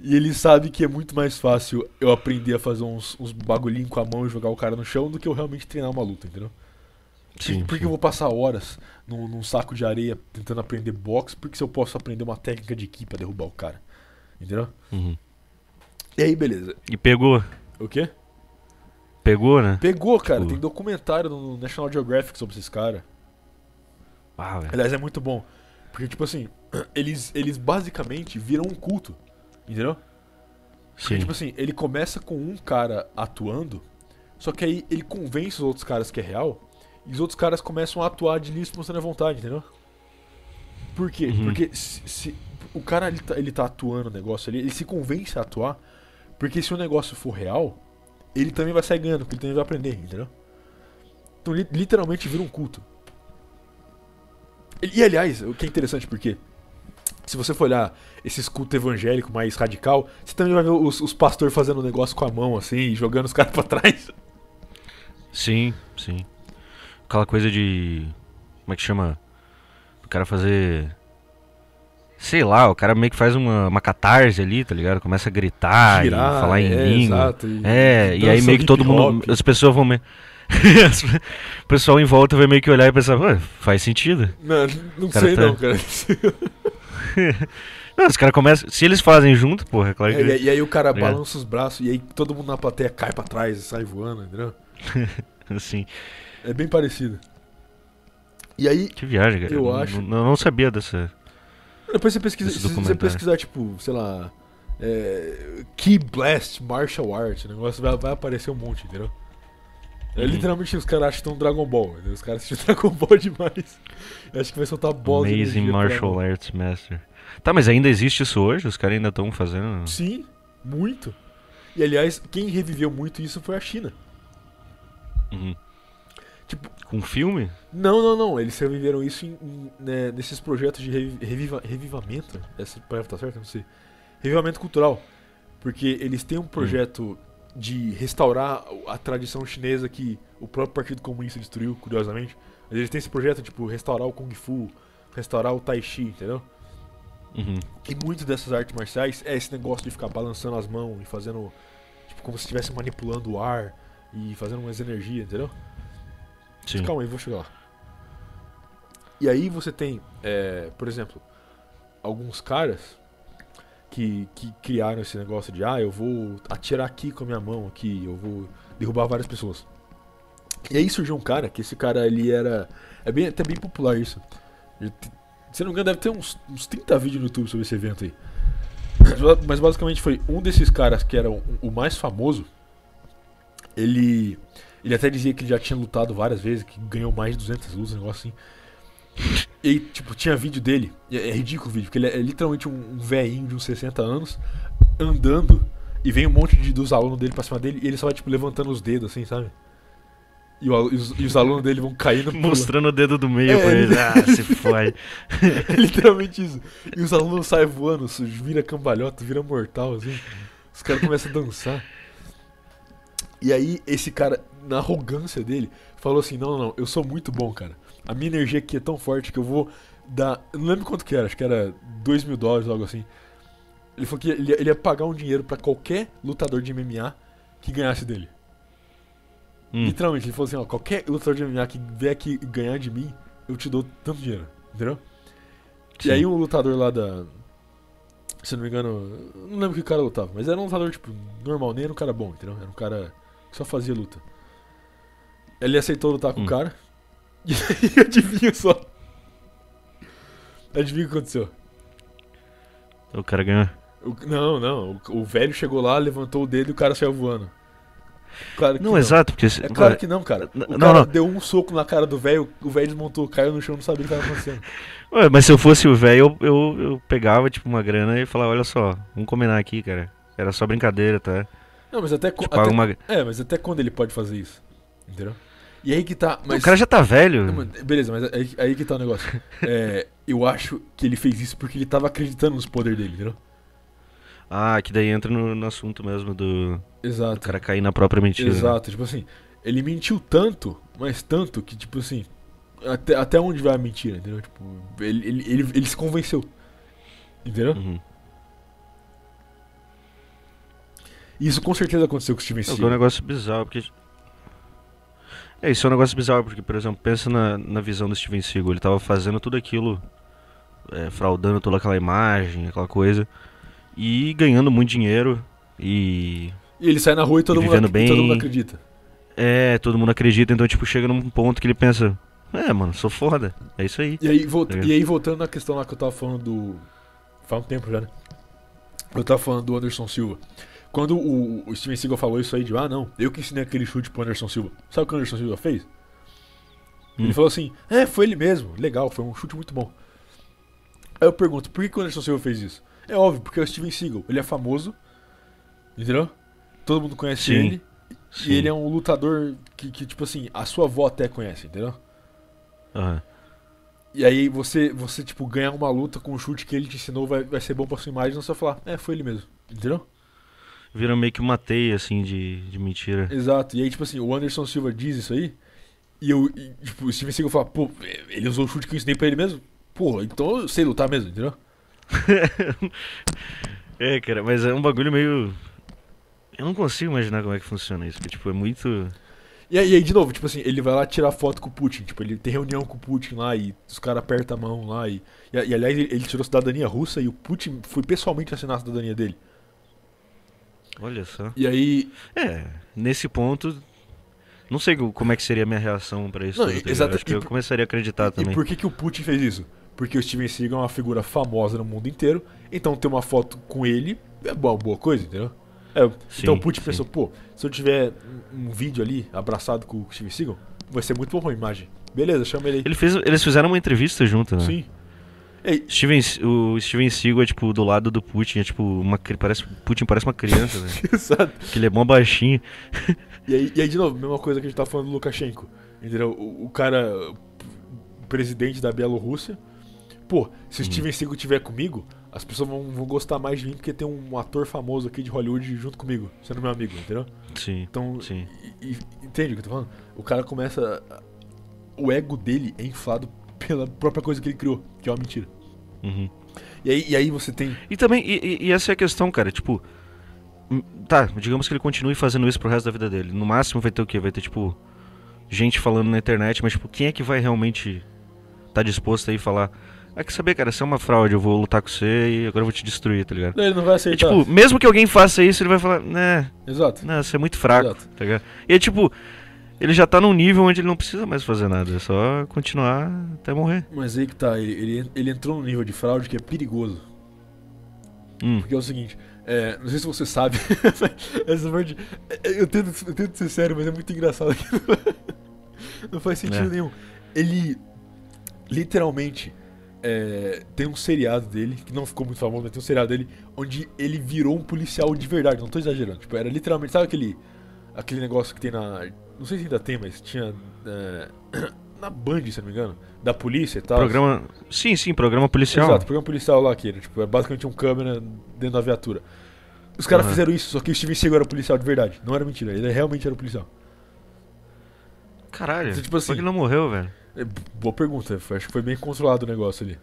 E ele sabe que é muito mais fácil eu aprender a fazer uns, uns bagulhinhos com a mão e jogar o cara no chão do que eu realmente treinar uma luta, entendeu? Sim, sim. Por que eu vou passar horas num, num, saco de areia tentando aprender boxe? Porque se eu posso aprender uma técnica de equipe pra derrubar o cara. Entendeu? Uhum. E aí, beleza. E pegou. O quê? Pegou, né? Pegou, cara. Tem documentário no National Geographic sobre esses caras. Ah, Aliás, é muito bom. Porque, tipo assim, eles, eles basicamente viram um culto, entendeu? Sim. Porque, tipo assim, ele começa com um cara atuando, só que aí ele convence os outros caras que é real, e os outros caras começam a atuar de lixo mostrando a vontade, entendeu? Por quê? Uhum. Porque se, se, o cara ele tá, ele tá atuando o negócio ali, ele, ele se convence a atuar, porque se o negócio for real, ele também vai sair ganhando, porque ele também vai aprender, entendeu? Então li, literalmente vira um culto. E aliás, o que é interessante, porque se você for olhar esses cultos evangélicos mais radical, você também vai ver os, os pastores fazendo um negócio com a mão, assim, jogando os caras pra trás. Sim, sim. Aquela coisa de. Como é que chama? O cara fazer. Sei lá, o cara meio que faz uma, uma catarse ali, tá ligado? Começa a gritar Girar, e falar em é, língua. Exato, e é, e aí meio que todo mundo. As pessoas vão meio o pessoal em volta vai meio que olhar e pensar, faz sentido. Não, não sei tá... não, cara. não, os caras começam. Se eles fazem junto, porra, é claro é, que. É, e aí o cara tá balança os braços e aí todo mundo na plateia cai pra trás e sai voando, entendeu? assim. É bem parecido. E aí. Que viagem, cara. Eu, eu acho. Eu não sabia dessa. Depois você pesquisa, se você pesquisar, tipo, sei lá. É, Key Blast Martial Art, o negócio vai, vai aparecer um monte, entendeu? É, literalmente os caras acham Dragon Ball. Né? Os caras estão Dragon Ball demais. Eu acho que vai soltar boss Amazing Martial Arts Master. Tá, mas ainda existe isso hoje? Os caras ainda estão fazendo? Sim, muito. E aliás, quem reviveu muito isso foi a China. Uhum. Tipo, Com filme? Não, não, não. Eles reviveram isso em, em, né, nesses projetos de reviva, revivamento. Essa palavra tá certa? Não sei. Revivamento cultural. Porque eles têm um projeto. Uhum de restaurar a tradição chinesa que o próprio Partido Comunista destruiu, curiosamente. Mas eles têm esse projeto, tipo, restaurar o Kung Fu, restaurar o Tai Chi, entendeu? Uhum. E muito dessas artes marciais é esse negócio de ficar balançando as mãos e fazendo. Tipo, como se estivesse manipulando o ar e fazendo umas energias, entendeu? Sim. Mas calma aí, vou chegar lá. E aí você tem, é, por exemplo, alguns caras que, que criaram esse negócio de ah, eu vou atirar aqui com a minha mão aqui, eu vou derrubar várias pessoas. E aí surgiu um cara, que esse cara ali era. É bem, até bem popular isso. Se não me engano, deve ter uns, uns 30 vídeos no YouTube sobre esse evento aí. Mas, basicamente foi um desses caras que era o, o mais famoso. Ele. Ele até dizia que ele já tinha lutado várias vezes, que ganhou mais de 200 lutas, um negócio assim. E, tipo, tinha vídeo dele. É, é ridículo o vídeo, porque ele é, é literalmente um, um velhinho de uns 60 anos andando. E vem um monte de, dos alunos dele pra cima dele e ele só vai, tipo, levantando os dedos, assim, sabe? E, o, e, os, e os, alunos dele vão caindo. Mostrando o dedo do meio é, pra ele. Ah, se foi. é literalmente isso. E os alunos saem voando, vira cambalhota, vira mortal, assim. Os caras começam a dançar. E aí, esse cara, na arrogância dele, falou assim: Não, não, não, eu sou muito bom, cara a minha energia aqui é tão forte que eu vou dar. Eu não lembro quanto que era, acho que era 2 mil dólares, algo assim. Ele falou que ele, ele ia pagar um dinheiro para qualquer lutador de MMA que ganhasse dele. Hum. Literalmente, ele falou assim: ó, qualquer lutador de MMA que vier aqui ganhar de mim, eu te dou tanto dinheiro, entendeu? Sim. E aí um lutador lá da. Se não me engano, não lembro que cara lutava, mas era um lutador, tipo, normal, nem era um cara bom, entendeu? Era um cara que só fazia luta. Ele aceitou lutar com hum. o cara. E adivinha só. Adivinha o que aconteceu? O cara ganhou. O, não, não. O, o, velho chegou lá, levantou o dedo e o cara saiu voando. Claro não, não, exato, porque. É claro que não, cara. O não, cara não. deu um soco na cara do velho, o velho desmontou, caiu no chão, não sabia o que estava acontecendo. Ué, mas se eu fosse o velho, eu, eu, eu, pegava, tipo, uma grana e falava, olha só, vamos combinar aqui, cara. Era só brincadeira, tá? Não, mas até, tipo, até uma... É, mas até quando ele pode fazer isso? Entendeu? E aí que tá. Mas... O cara já tá velho. Não, mano, beleza, mas aí, aí, que tá o negócio. é, eu acho que ele fez isso porque ele tava acreditando nos poderes dele, entendeu? Ah, que daí entra no, no assunto mesmo do. Exato. O cara cair na própria mentira. Né? Exato, tipo assim. Ele mentiu tanto, mas tanto, que, tipo assim. Até, até onde vai a mentira, entendeu? Tipo, ele, ele, ele, ele se convenceu. Entendeu? Uhum. Isso com certeza aconteceu com o Steven Seagal. É um negócio bizarro, porque é, isso é um negócio bizarro, porque, por exemplo, pensa na, na visão do Steven Seagal. Ele tava fazendo tudo aquilo, é, fraudando toda aquela imagem, aquela coisa, e ganhando muito dinheiro, e... E ele sai na rua e todo, mundo, bem, todo mundo acredita. É, todo mundo acredita, então, tipo, chega num ponto que ele pensa, é, mano, sou foda, é isso aí. E aí, tá e aí voltando na questão lá que eu tava falando do... Faz um tempo já, né? Eu tava falando do Anderson Silva. Quando o, Steven Seagal falou isso aí de, ah, não, eu que ensinei aquele chute pro Anderson Silva. Sabe o que o Anderson Silva fez? Hum. Ele falou assim, é, foi ele mesmo. Legal, foi um chute muito bom. Aí eu pergunto, por que, o Anderson Silva fez isso? É óbvio, porque é o Steven Seagal. Ele é famoso, entendeu? Todo mundo conhece Sim. ele. Sim. E ele é um lutador que, que, tipo assim, a sua avó até conhece, entendeu? Aham. Uhum. E aí você, você tipo, ganhar uma luta com o chute que ele te ensinou vai, vai ser bom pra sua imagem, não só falar, é, foi ele mesmo. Entendeu? Vira meio que uma teia, assim, de, de mentira. Exato. E aí, tipo assim, o Anderson Silva diz isso aí. E eu, e, tipo, o Steven Seagal fala, pô, ele usou o chute que eu ensinei pra ele mesmo? Pô, então eu sei lutar mesmo, entendeu? é, cara, mas é um bagulho meio. Eu não consigo imaginar como é que funciona isso, porque, tipo, é muito. E aí, e aí, de novo, tipo assim, ele vai lá tirar foto com o Putin. Tipo, ele tem reunião com o Putin lá e os caras apertam a mão lá. E, e, e aliás, ele, ele, tirou cidadania russa e o Putin foi pessoalmente assinar a cidadania dele. Olha só. E aí. É, nesse ponto. Não sei como é que seria a minha reação para isso. Não, tudo, tá exatamente. Acho que eu começaria a acreditar e, também. E por que, que o Putin fez isso? Porque o Steven Seagal é uma figura famosa no mundo inteiro, então ter uma foto com ele é uma boa coisa, entendeu? É, então sim, então o Putin sim. pensou, pô, se eu tiver um vídeo ali abraçado com o Steven Seagal, vai ser muito boa a imagem. Beleza, chama ele aí. Ele fez, eles fizeram uma entrevista junto, né? Sim. Steven, o Steven Seagal é, tipo, do lado do Putin, é tipo, uma, parece, Putin parece uma criança, né? Exato. Que ele é bom baixinho. e, aí, e aí, de novo, mesma coisa que a gente tá falando do Lukashenko, entendeu? O, o cara, presidente da Bielorrússia, pô, se o hum. Steven Seagal tiver comigo, as pessoas vão, vão, gostar mais de mim porque tem um ator famoso aqui de Hollywood junto comigo, sendo meu amigo, entendeu? Sim, então, sim. E, e, entende o que eu tô falando? O cara começa... O ego dele é inflado pela própria coisa que ele criou que é uma mentira. Uhum. E, aí, e aí você tem. E também, e, e, essa é a questão, cara, tipo. Hum, tá, digamos que ele continue fazendo isso pro resto da vida dele. No máximo vai ter o quê? Vai ter, tipo, gente falando na internet, mas, tipo, quem é que vai realmente tá disposto aí falar. Ah, que saber, cara, você é uma fraude, eu vou lutar com você e agora eu vou te destruir, tá ligado? Ele não vai aceitar. E, tipo, mesmo que alguém faça isso, ele vai falar, né. Exato. Né, você é muito fraco, Exato. tá ligado? E é tipo, ele já tá num nível onde ele não precisa mais fazer nada, é só continuar até morrer. Mas aí que tá, ele, ele, ele entrou num nível de fraude que é perigoso. Hum. Porque é o seguinte, é, não sei se você sabe, essa parte. É, é, eu tento, eu tento ser sério, mas é muito engraçado aqui. não faz sentido é. nenhum. Ele literalmente é, tem um seriado dele, que não ficou muito famoso, mas tem um seriado dele, onde ele virou um policial de verdade, não tô exagerando. Tipo, era literalmente, sabe aquele. Aquele negócio que tem na não sei se ainda tem, mas tinha. É, na Band, se não me engano. Da polícia e tal. Programa. Sim, sim, programa policial. Exato, programa policial lá que era, tipo, basicamente um câmera dentro da viatura. Os caras uhum. fizeram isso, só que o Steven Seagal era policial de verdade. Não era mentira, ele realmente era policial. Caralho, então, tipo assim, por que ele não morreu, velho? É, boa pergunta, acho que foi bem controlado o negócio ali.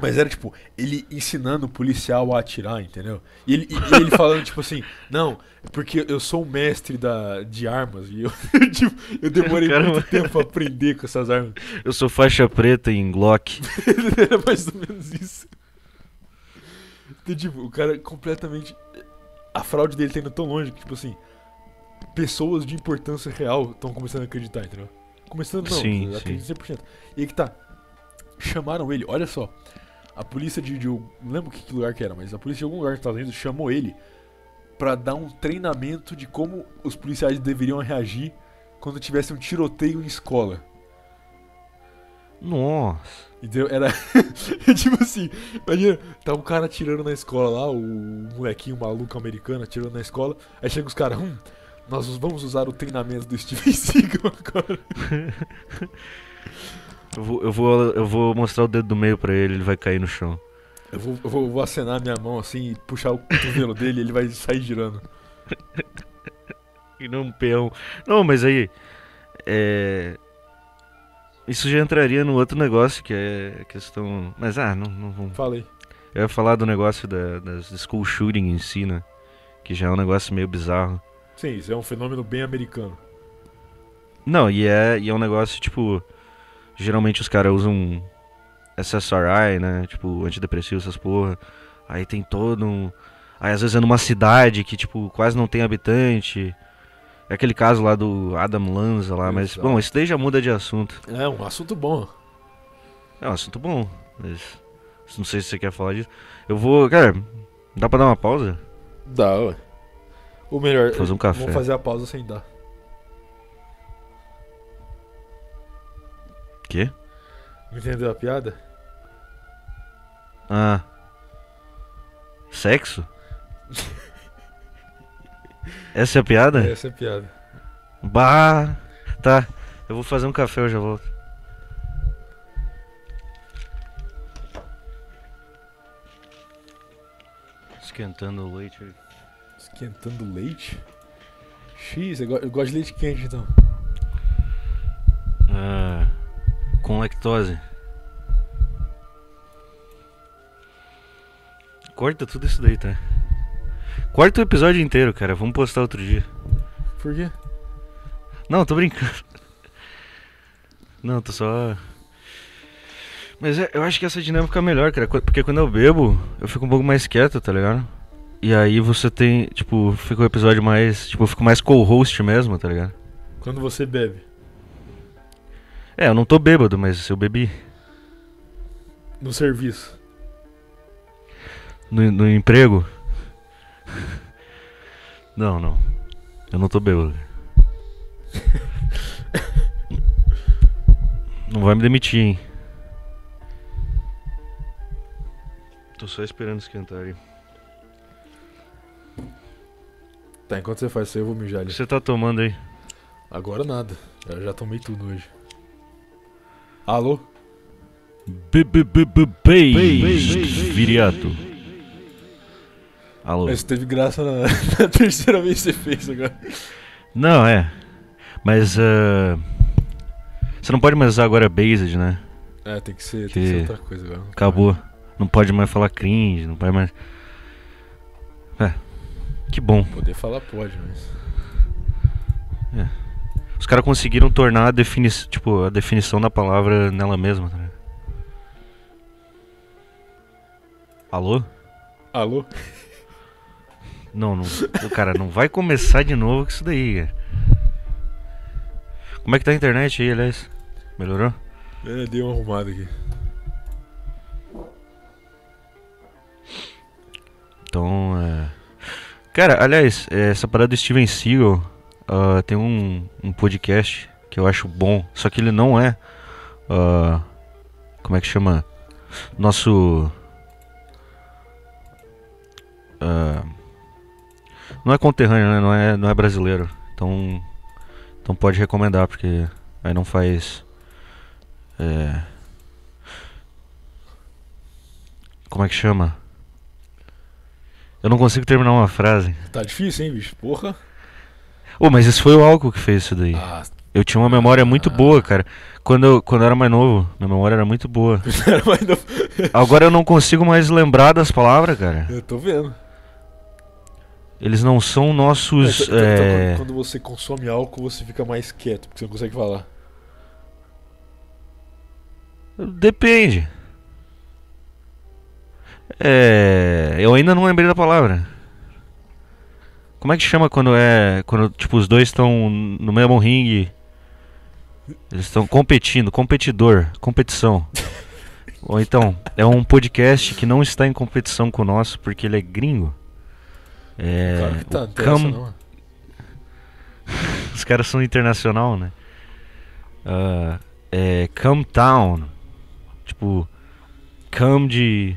Mas era tipo, ele ensinando o policial a atirar, entendeu? E ele, e ele falando, tipo assim, não, porque eu sou um mestre da, de armas e eu, tipo, eu demorei Caramba. muito tempo a aprender com essas armas. Eu sou faixa preta em Glock. era mais ou menos isso. Então, tipo, o cara é completamente. A fraude dele tá indo tão longe que, tipo assim, pessoas de importância real estão começando a acreditar, entendeu? Começando não, sim, acredito sim. 100%. E aí que tá. Chamaram ele, olha só a polícia de, de não lembro que lugar que era, mas a polícia de algum lugar dos Estados Unidos chamou ele para dar um treinamento de como os policiais deveriam reagir quando tivesse um tiroteio em escola. Nossa. Entendeu? Era. tipo assim, imagina, tá um cara atirando na escola lá, o molequinho maluco americano atirando na escola. Aí chega os caras, hum, nós vamos usar o treinamento do Steven Seagal agora. Eu vou, eu vou, eu vou mostrar o dedo do meio pra ele, ele vai cair no chão. Eu vou, eu vou, vou acenar minha mão assim e puxar o cotovelo dele ele vai sair girando. e não um peão. Não, mas aí. É... Isso já entraria no outro negócio que é questão. Mas ah, não, não vamos. Falei. Eu ia falar do negócio da, das school shooting em si, né? Que já é um negócio meio bizarro. Sim, isso é um fenômeno bem americano. Não, e é, e é um negócio tipo. Geralmente os caras usam SSRI, né? Tipo, antidepressivo, essas porra. Aí tem todo um. Aí às vezes é numa cidade que, tipo, quase não tem habitante. É aquele caso lá do Adam Lanza lá, mas Exato. bom, isso daí já muda de assunto. É, um assunto bom. É um assunto bom, mas. Não sei se você quer falar disso. Eu vou. Cara, dá pra dar uma pausa? Dá, ué. Ou melhor, fazer um café. vamos fazer a pausa sem dar. Quê? Entendeu a piada? Ah. Sexo? Essa é a piada? Essa é a piada. Bah! Tá, eu vou fazer um café, eu já volto. Esquentando o leite. Esquentando leite? X, eu gosto de leite quente então. Ah com lactose. Corta tudo isso daí, tá? Corta o episódio inteiro, cara. Vamos postar outro dia. Por quê? Não, tô brincando. Não, tô só. Mas é, eu acho que essa dinâmica é melhor, cara. Porque quando eu bebo, eu fico um pouco mais quieto, tá ligado? E aí você tem, tipo, fica o um episódio mais. Tipo, eu fico mais co-host mesmo, tá ligado? Quando você bebe. É, eu não tô bêbado, mas eu bebi. No serviço. No, no emprego? Não, não. Eu não tô bêbado. não vai me demitir, hein? Tô só esperando esquentar aí. Tá, enquanto você faz isso aí, eu vou mijar ali. O que você tá tomando aí? Agora nada. Eu já tomei tudo hoje. Alô? Beis, viriato. Alô. Isso teve graça na, na, terceira vez que você fez agora. Não, é. Mas. Uh, você não pode mais usar agora Based, né? É, tem que ser, que tem que ser outra coisa agora. Acabou. Não pode mais falar cringe, não pode mais. É. Que bom. Poder falar pode, mas. É. Os caras conseguiram tornar a, defini tipo, a definição da palavra nela mesma. Tá? Alô? Alô? Não, não. Cara, não vai começar de novo com isso daí, Como é que tá a internet aí, aliás? Melhorou? É, uma arrumada aqui. Então, é... Cara, aliás, é, essa parada do Steven Seagal uh, tem um, um, podcast que eu acho bom, só que ele não é. Uh, como é que chama? Nosso. Uh, não é conterrâneo, né? não, é, não é brasileiro. Então, então pode recomendar, porque aí não faz. É, como é que chama? Eu não consigo terminar uma frase. Tá difícil, hein, bicho? Porra. Oh, mas isso foi o álcool que fez isso daí. Ah, eu tinha uma memória muito ah. boa, cara. Quando eu, quando eu era mais novo, minha memória era muito boa. era mais novo. Agora eu não consigo mais lembrar das palavras, cara. Eu tô vendo. Eles não são nossos. Então, então, é... quando, quando você consome álcool, você fica mais quieto, porque você não consegue falar. Depende. É, eu ainda não lembrei da palavra. Como é que chama quando é. Quando tipo, os dois estão no mesmo ringue? Eles estão competindo, competidor, competição. Ou então, é um podcast que não está em competição com o nosso porque ele é gringo. É. Claro que tá, o Cam... os caras são internacional, né? Uh, é. Come Town. Tipo. Come de.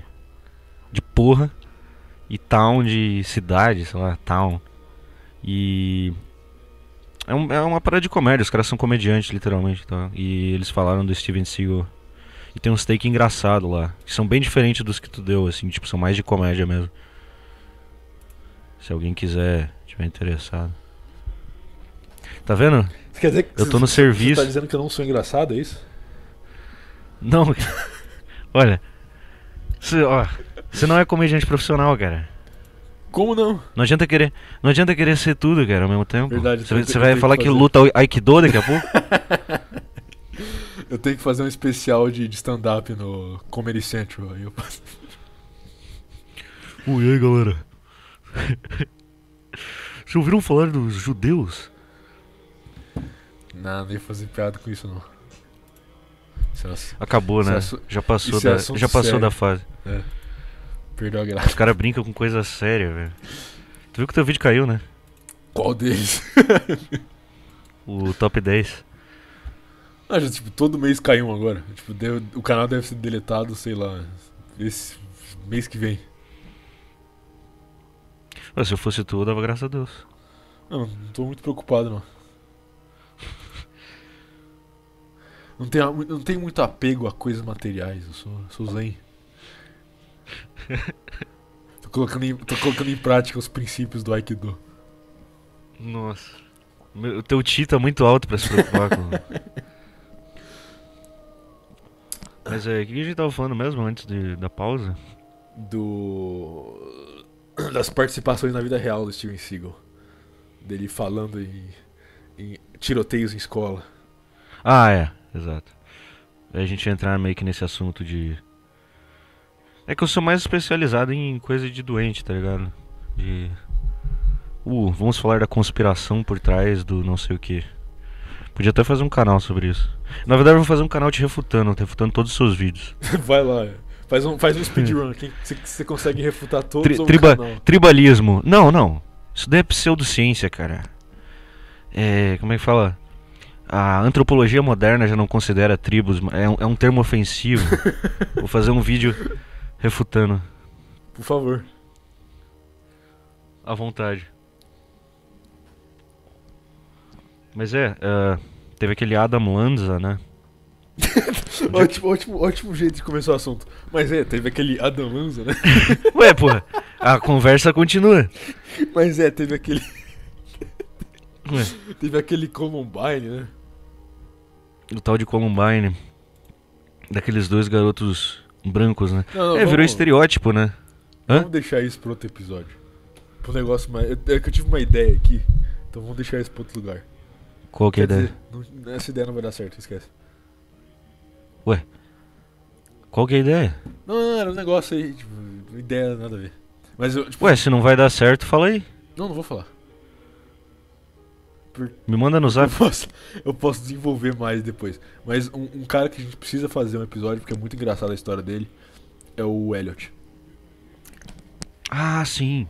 de porra. E town de cidade, sei lá, town. E. É, um, é uma parada de comédia, os caras são comediantes, literalmente. Tá? E eles falaram do Steven Seagal. E tem uns take engraçado lá, que são bem diferentes dos que tu deu, assim, tipo, são mais de comédia mesmo. Se alguém quiser, tiver interessado. Tá vendo? Você quer dizer que eu tô no tá serviço. Você tá dizendo que eu não sou engraçado, é isso? Não. Olha. Você, ó, você não é comediante profissional, cara. Como não? Não adianta querer, não adianta querer ser tudo, cara, ao mesmo tempo. Verdade. Você, você vai falar que, que luta Aikido daqui a pouco? eu tenho que fazer um especial de, de stand-up no Comedy Central. Aí eu... Ui, e aí, galera? Vocês ouviram falar dos judeus? Não, nem fazer piada com isso não. Isso é ass... Acabou, isso é né? É Já passou, é da... Já passou da fase. É. Os caras brincam com coisa séria, velho. Tu viu que teu vídeo caiu, né? Qual deles? o top 10. Ah, já, tipo, todo mês cai um agora. Tipo, deve, o canal deve ser deletado, sei lá, esse mês que vem. Mas se eu fosse tu, eu dava graças a Deus. Não, não tô muito preocupado, não. Não tenho, não tenho muito apego a coisas materiais, eu sou, sou zen tô, colocando em, tô colocando em prática os princípios do Aikido. Nossa. Meu, o teu ti tá muito alto pra se preocupar com. Mas é, o que a gente tava falando mesmo antes de, da pausa? Do. Das participações na vida real do Steven Seagal. Dele falando em, em tiroteios em escola. Ah, é, exato. A gente entrar meio que nesse assunto de é que eu sou mais especializado em coisa de doente, tá ligado? De. Uh, vamos falar da conspiração por trás do não sei o que. Podia até fazer um canal sobre isso. Na verdade, eu vou fazer um canal te refutando, refutando todos os seus vídeos. Vai lá, é. faz um, faz um speedrun que você consegue refutar todos Tri, triba, Tribalismo. Não, não. Isso daí é pseudociência, cara. É, como é que fala? A antropologia moderna já não considera tribos, é um, é um termo ofensivo. vou fazer um vídeo refutando. Por favor. À vontade. Mas é, uh, teve aquele Adam Lanza, né? ótimo, ótimo, ótimo jeito de começar o assunto. Mas é, teve aquele Adam Lanza, né? Ué, porra, a conversa continua. Mas é, teve aquele. Ué. Teve aquele Columbine, né? O tal de Columbine. Daqueles dois garotos brancos, né? Não, não, é, vamos, virou estereótipo, né? Hã? Vamos deixar isso para outro episódio. Pro negócio mais. É que eu tive uma ideia aqui, então vamos deixar isso para outro lugar. Qual que é a ideia? Dizer, não, essa ideia não vai dar certo, esquece. Ué? Qual que é a ideia? Não, não, era um negócio aí, tipo, ideia nada a ver. Mas eu, tipo, Ué, se não vai dar certo, fala aí. Não, não vou falar. Por... Me manda no zap. Eu posso, eu posso desenvolver mais depois. Mas um, um, cara que a gente precisa fazer um episódio, porque é muito engraçada a história dele, é o Elliot. Ah, sim.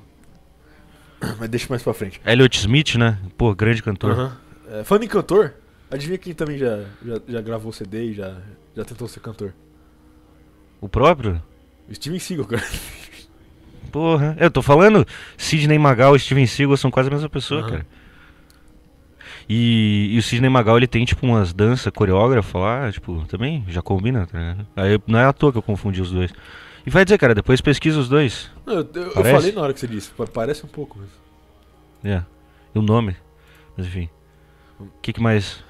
Mas deixa mais pra frente. Elliot Smith, né? Pô, grande cantor. Uhum. É, falando em cantor, adivinha quem também já, já, já gravou CD e já, já tentou ser cantor? O próprio? Steven Seagal, cara. Porra, eu tô falando, Sidney Magal e Steven Seagal são quase a mesma pessoa, uhum. cara. E, e o Sidney Magal, ele tem, tipo, umas danças coreógrafas lá, tipo, também já combina, tá ligado? Aí não é à toa que eu confundi os dois. E vai dizer, cara, depois pesquisa os dois. Não, eu, eu, falei na hora que você disse, parece um pouco mesmo. É. E o nome? Mas enfim. O que, que mais?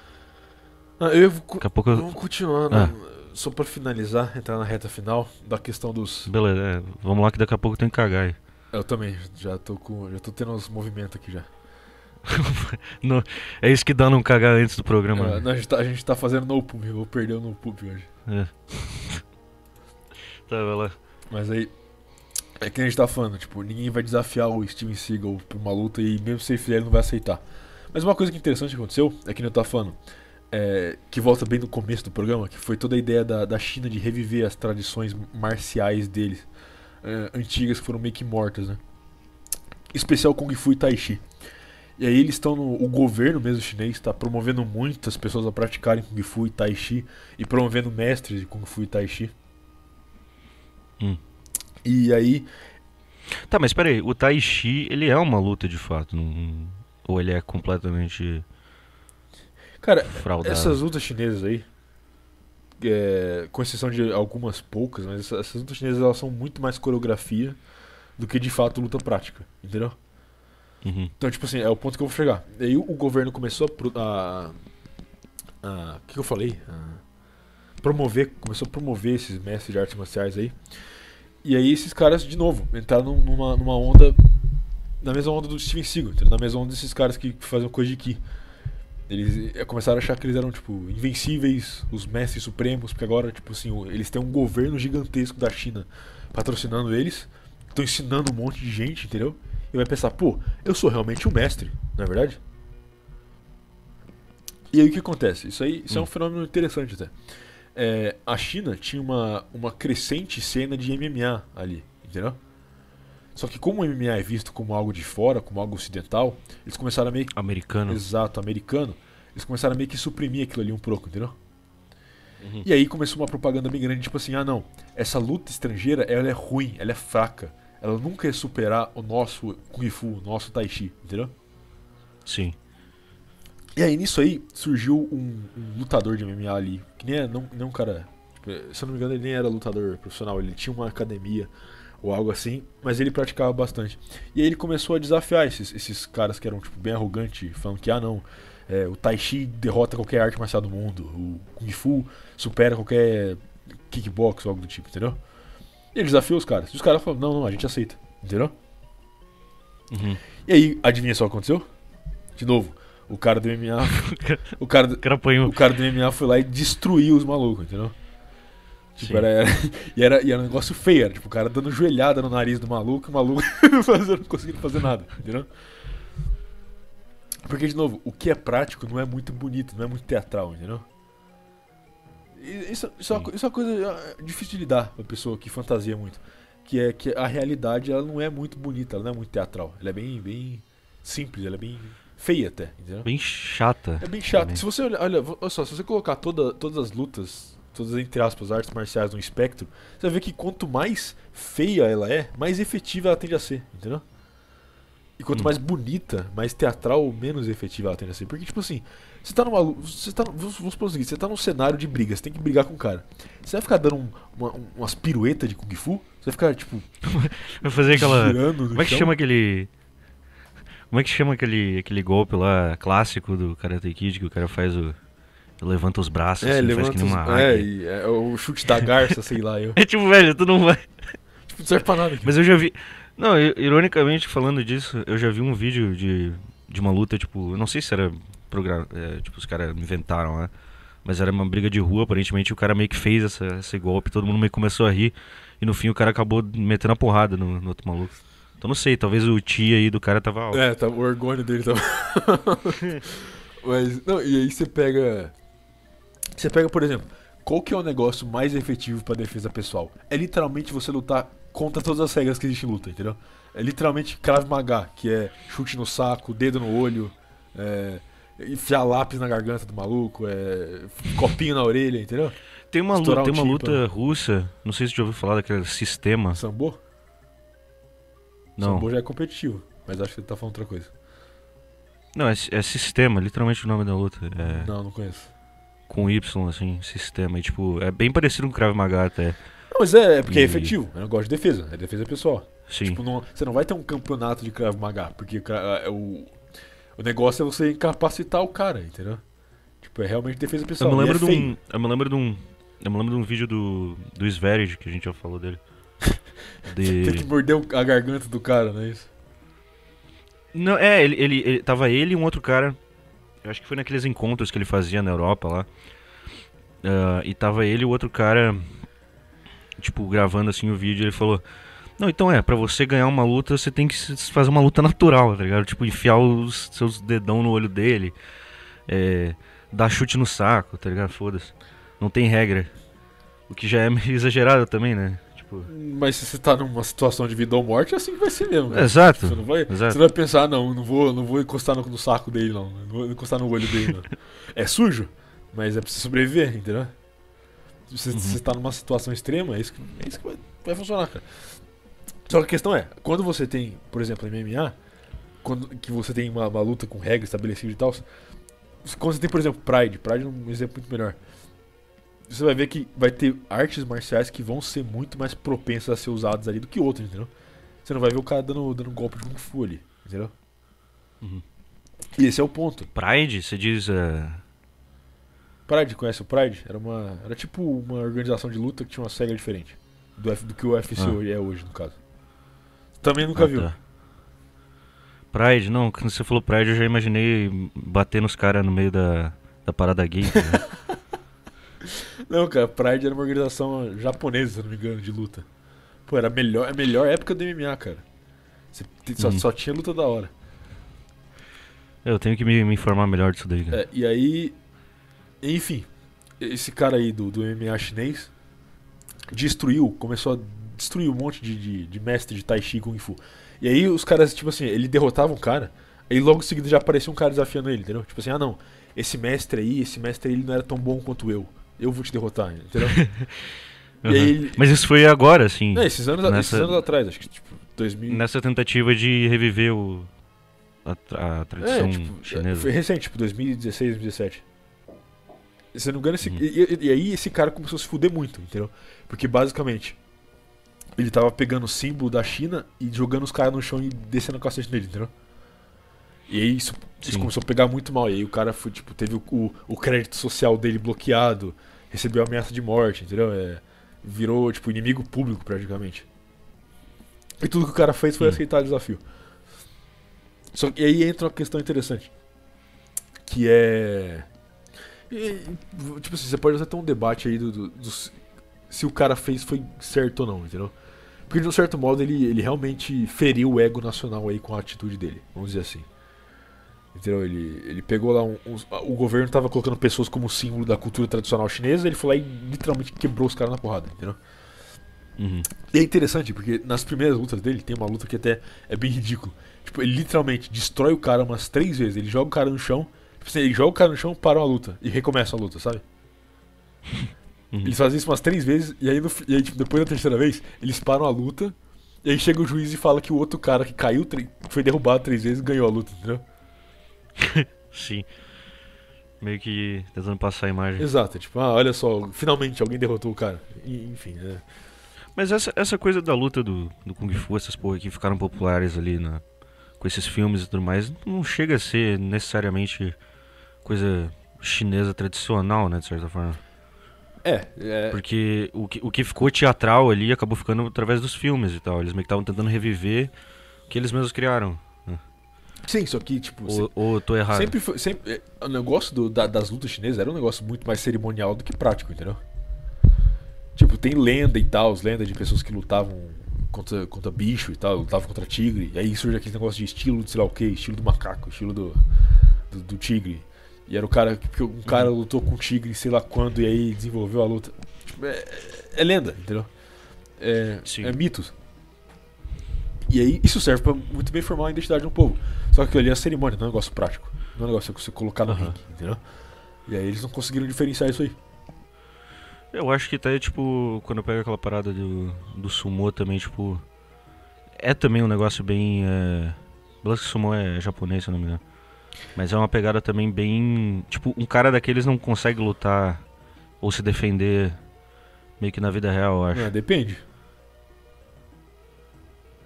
Ah, eu Daqui a pouco eu... Vamos continuar, né? ah. né? Só pra finalizar, entrar na reta final da questão dos. Beleza, é. vamos lá que daqui a pouco tem que cagar aí. Eu também, já tô com. Já tô tendo uns movimentos aqui já. no, é isso que dá não cagar antes do programa. É, né? a, gente tá, a gente tá fazendo no pub, eu vou perder o no pub hoje. É. tá, vai lá. Mas aí. É que a gente tá falando, tipo, ninguém vai desafiar o Steven Seagal pra uma luta e mesmo se ele fizer, ele não vai aceitar. Mas uma coisa que é interessante que aconteceu é que a gente tá falando, é, que volta bem no começo do programa, que foi toda a ideia da, da China de reviver as tradições marciais deles, é, antigas que foram meio que mortas, né? Especial Kung Fu e Tai Chi. E aí eles estão no. O governo mesmo chinês está promovendo muitas pessoas a praticarem Kung Fu e Tai Chi e promovendo mestres de Kung Fu e Tai Chi. Hum. E aí. Tá, mas peraí, o Tai Chi ele é uma luta de fato. Não... Ou ele é completamente. Cara, fraudado. essas lutas chinesas aí, é, com exceção de algumas poucas, mas essas lutas chinesas elas são muito mais coreografia do que de fato luta prática, entendeu? Uhum. Então, tipo assim, é o ponto que eu vou chegar. E aí o governo começou a. O que, que eu falei? A, promover, começou a promover esses mestres de artes marciais aí. E aí esses caras, de novo, entraram numa, numa onda. Na mesma onda do Steven Seagal, na mesma onda desses caras que fazem coisa de Ki. Eles eh, começaram a achar que eles eram, tipo, invencíveis, os mestres supremos, porque agora, tipo assim, eles têm um governo gigantesco da China patrocinando eles, estão ensinando um monte de gente, entendeu? e vai pensar, pô, eu sou realmente o um mestre, não é verdade? E aí o que acontece? Isso aí isso hum. é um hum. fenômeno interessante até. É, a China tinha uma, uma crescente cena de MMA ali, entendeu? Só que como o MMA é visto como algo de fora, como algo ocidental, eles começaram a meio que... Americano. Exato, americano. Eles começaram a meio que suprimir aquilo ali um pouco, entendeu? Uhum. E aí começou uma propaganda bem grande, tipo assim, ah não, essa luta estrangeira ela é ruim, ela é fraca ela nunca ia superar o nosso Kung Fu, o nosso Tai Chi, entendeu? Sim. E aí, nisso aí, surgiu um, um lutador de MMA ali, que nem, é, não, nem é um cara. Tipo, é, se eu não me engano, ele nem era lutador profissional, ele tinha uma academia ou algo assim, mas ele praticava bastante. E aí ele começou a desafiar esses, esses caras que eram tipo, bem arrogantes, falando que, ah não, é, o Tai Chi derrota qualquer arte marcial do mundo, o Kung Fu supera qualquer kickbox ou algo do tipo, entendeu? Ele desafiou os caras. E os caras falaram, não, não, a gente aceita. Entendeu? Uhum. E aí, adivinha só o que aconteceu? De novo, o cara do MMA. o, cara, do, o cara do MMA foi lá e destruiu os malucos, entendeu? Tipo, era, era, e, era, e era um negócio feio, era, tipo, o cara dando joelhada no nariz do maluco, o maluco não conseguindo fazer nada, entendeu? Porque, de novo, o que é prático não é muito bonito, não é muito teatral, entendeu? Isso, isso, é uma, isso é uma coisa ah, difícil de lidar pra pessoa que fantasia muito. Que é que a realidade ela não é muito bonita, ela não é muito teatral. Ela é bem, bem simples, ela é bem feia até, entendeu? Bem chata. É bem chata. Se você olha, olha só, se você colocar toda, todas as lutas, todas entre aspas, artes marciais no espectro, você vai ver que quanto mais feia ela é, mais efetiva ela tende a ser, entendeu? E quanto hum. mais bonita, mais teatral, menos efetiva ela tende a ser. Porque, tipo assim, você tá numa. Você tá, vamos, vamos supor o seguinte: você tá num cenário de briga, você tem que brigar com o cara. Você vai ficar dando um, uma, umas piruetas de Kung Fu? Você vai ficar, tipo. vai fazer aquela. Como é que chão? chama aquele. Como é que chama aquele, aquele golpe lá clássico do Karate Kid que o cara faz o. Levanta os braços, é, assim, levanta faz que nem uma é, e, é, o chute da garça, sei lá. Eu. É tipo, velho, tu não vai. Tipo, não serve pra nada. Aqui. Mas eu já vi. Não, ironicamente falando disso, eu já vi um vídeo de, de uma luta, tipo, não sei se era é, tipo, os caras inventaram, né? Mas era uma briga de rua, aparentemente o cara meio que fez essa, esse golpe, todo mundo meio que começou a rir. E no fim o cara acabou metendo a porrada no, no outro maluco. Então não sei, talvez o tia aí do cara tava alto. É, tá, o orgulho dele tava. Mas, não, e aí você pega. Você pega, por exemplo, qual que é o negócio mais efetivo pra defesa pessoal? É literalmente você lutar contra todas as regras que existem em luta, entendeu? É literalmente cravo magar, que é chute no saco, dedo no olho, é, enfiar lápis na garganta do maluco, é, copinho na orelha, entendeu? Tem uma, luta, tem uma tipo, luta né? russa, não sei se você já ouviu falar daquele sistema. Sambo? Não. Sambo já é competitivo, mas acho que ele tá falando outra coisa. Não, é, é sistema, literalmente o nome da luta. É... Não, não conheço. Com Y, assim, sistema. E, tipo, é bem parecido com Krav Maga até. Não, mas é, é porque é e... é efetivo, é um negócio de defesa, é defesa pessoal. Sim. Tipo, não, você não vai ter um campeonato de Krav Maga, porque o, é, o negócio é você incapacitar o cara, entendeu? Tipo, é realmente defesa pessoal. Eu me lembro, é de, um, eu me lembro de um. Eu me lembro de um vídeo do, do Sverige, que a gente já falou dele. De... Tem que morder a garganta do cara, não é isso? Não, é, ele, ele, ele, Tava ele e um outro cara. Eu acho que foi naqueles encontros que ele fazia na Europa lá. Uh, e tava ele e o outro cara, tipo, gravando assim o vídeo. Ele falou: não, então é, para você ganhar uma luta, você tem que fazer uma luta natural, tá ligado? Tipo, enfiar os seus dedão no olho dele, é, dar chute no saco, tá ligado? Foda-se. Não tem regra. O que já é meio exagerado também, né? Tipo... Mas se você tá numa situação de vida ou morte, é assim que vai ser mesmo. Exato. Você não vai, exato. Você vai pensar, não, não vou, não vou encostar no, no saco dele, não. Não vou encostar no olho dele, não. é sujo, mas é pra você sobreviver, entendeu? Se você uhum. tá numa situação extrema, é isso que, é isso que vai, vai funcionar, cara. Só que a questão é, quando você tem, por exemplo, MMA, quando, que você tem uma, uma luta com regra estabelecida e tal, quando você tem, por exemplo, Pride, Pride é um exemplo muito melhor. Você vai ver que vai ter artes marciais que vão ser muito mais propensas a ser usadas ali do que outras, entendeu? Você não vai ver o cara dando, dando um golpe de Kung Fu ali, entendeu? Uhum. E esse é o ponto. Pride, você diz. Uh... Pride, conhece o Pride? Era uma. Era tipo uma organização de luta que tinha uma regra diferente. Do, F, do que o UFC ah. é hoje, no caso. Também nunca ah, viu. Tá. Pride, não, quando você falou Pride, eu já imaginei bater nos caras no meio da, da parada gay. Tá não, cara, Pride era uma organização japonesa, se não me engano, de luta. Pô, era a melhor, a melhor época do MMA, cara. Você só, hum. só tinha luta da hora. Eu tenho que me, me informar melhor disso daí, cara. É, e aí, enfim, esse cara aí do, do MMA chinês destruiu, começou a destruiu um monte de, de, de mestre de Tai Chi Kung Fu. E aí os caras, tipo assim, ele derrotava um cara, aí logo em seguida já aparecia um cara desafiando ele, entendeu? Tipo assim, ah não, esse mestre aí, esse mestre aí, ele não era tão bom quanto eu. Eu vou te derrotar, entendeu? uhum. Mas isso foi agora, assim. Não, esses anos, nessa... esses anos atrás, acho que tipo, 2000. Nessa tentativa de reviver o. A, a é, tradição é, tipo, chinesa. Foi recente, tipo 2016, 2017. Se não me engano, esse... uhum. e, e, e, aí esse cara começou a se fuder muito, entendeu? Porque basicamente, ele tava pegando o símbolo da China e jogando os caras no chão e descendo a cacete nele, entendeu? E aí isso, isso começou a pegar muito mal. E aí o cara foi, tipo, teve o, o, o crédito social dele bloqueado, recebeu ameaça de morte, entendeu? É, virou, tipo, inimigo público praticamente. E tudo que o cara fez foi Sim. aceitar o desafio. Só que aí entra uma questão interessante. Que é. E, tipo assim, você pode até ter um debate aí do, do, do se o cara fez foi certo ou não, entendeu? Porque de um certo modo ele, ele realmente feriu o ego nacional aí com a atitude dele, vamos dizer assim. Entendeu? Ele, ele pegou lá um, O governo tava colocando pessoas como símbolo da cultura tradicional chinesa, ele foi lá e literalmente quebrou os caras na porrada, entendeu? Uhum. E é interessante, porque nas primeiras lutas dele tem uma luta que até é bem ridículo. Tipo, ele literalmente destrói o cara umas três vezes, ele joga o cara no chão, tipo assim, ele joga o cara no chão, para a luta e recomeça a luta, sabe? Uhum. Eles fazem isso umas três vezes, e aí, no, e aí tipo, depois da terceira vez, eles param a luta, e aí chega o juiz e fala que o outro cara que caiu, foi derrubado três vezes, ganhou a luta, entendeu? Sim. Meio que tentando passar a imagem. Exato, tipo, ah, olha só, finalmente alguém derrotou o cara. E, enfim, né? Mas essa, essa coisa da luta do, do Kung Fu, essas porra que ficaram populares ali na, com esses filmes e tudo mais, não chega a ser necessariamente coisa chinesa tradicional, né, de certa forma. É, é, Porque o que, o que ficou teatral ali acabou ficando através dos filmes e tal. Eles meio que estavam tentando reviver o que eles mesmos criaram. Né? Sim, só que, tipo. Ou, se... ou eu tô errado. Sempre foi, sempre, é, o negócio do, da, das lutas chinesas era um negócio muito mais cerimonial do que prático, entendeu? Tipo, tem lenda e tal, as lendas de pessoas que lutavam contra, contra bicho e tal, lutavam contra tigre. E aí surge aquele negócio de estilo de sei lá o que, estilo do macaco, estilo do, do, do tigre. E era o cara que um cara lutou com o tigre, sei lá quando, e aí desenvolveu a luta. Tipo, é, é, é lenda, entendeu? É, é mitos. E aí isso serve para muito bem formar a identidade de um povo. Só que ali é cerimônia, não é um negócio prático. Não é um negócio que você colocar no uhum. ringue, entendeu? E aí eles não conseguiram diferenciar isso aí. Eu acho que tá até, tipo, quando eu pego aquela parada do, do sumô também, tipo. É também um negócio bem. É... Black Sumo é japonês, se não me engano. Mas é uma pegada também bem. Tipo, um cara daqueles não consegue lutar ou se defender meio que na vida real, eu acho. É, depende.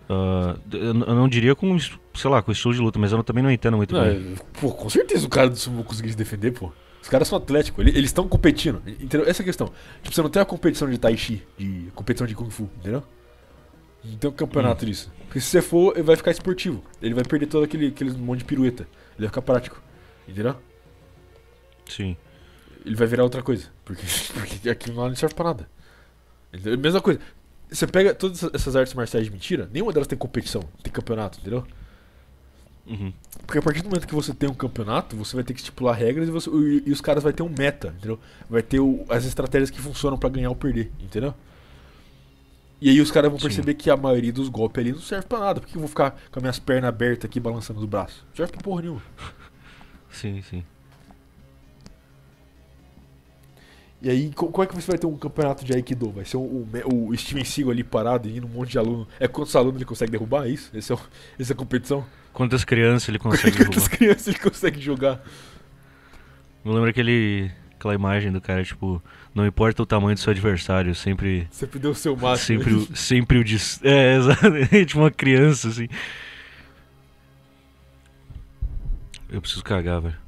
Uh, eu, não diria com, sei lá, com estilo de luta, mas eu também não entendo muito não, bem. É, pô, com certeza o cara do sumo conseguir se defender, pô. Os caras são atléticos, eles estão competindo. Entendeu? Essa é a questão. Tipo, você não tem a competição de Tai Chi, de competição de Kung Fu, entendeu? Não tem um campeonato hum. disso. Porque se você for, ele vai ficar esportivo. Ele vai perder todo aquele, aquele monte de pirueta ele vai ficar prático. Entendeu? Sim. Ele vai virar outra coisa. Porque, porque aquilo lá não serve pra nada. Entendeu? Mesma coisa. Você pega todas essas artes marciais de mentira, nenhuma delas tem competição, tem campeonato, entendeu? Uhum. Porque a partir do momento que você tem um campeonato, você vai ter que estipular regras e, você, e, e os caras vai ter um meta, entendeu? Vai ter o, as estratégias que funcionam para ganhar ou perder, entendeu? E aí os caras vão perceber Sim. que a maioria dos golpes ali não serve pra nada. Por que eu vou ficar com as minhas pernas abertas aqui balançando os braços? Não serve pra porra nenhuma. Sim, sim. E aí, como é que você vai ter um campeonato de Aikido? Vai ser o, o, o Steven Seagal ali parado e indo um monte de aluno. É quantos alunos ele consegue derrubar? É isso? Essa é, essa é a competição? Quantas crianças ele consegue Quantas derrubar? crianças ele consegue jogar? Eu lembro aquele, aquela imagem do cara, tipo, não importa o tamanho do seu adversário, sempre. Sempre deu o seu máximo. Sempre, o, sempre o. Dis... É, exatamente, uma criança, assim. Eu preciso cagar, velho.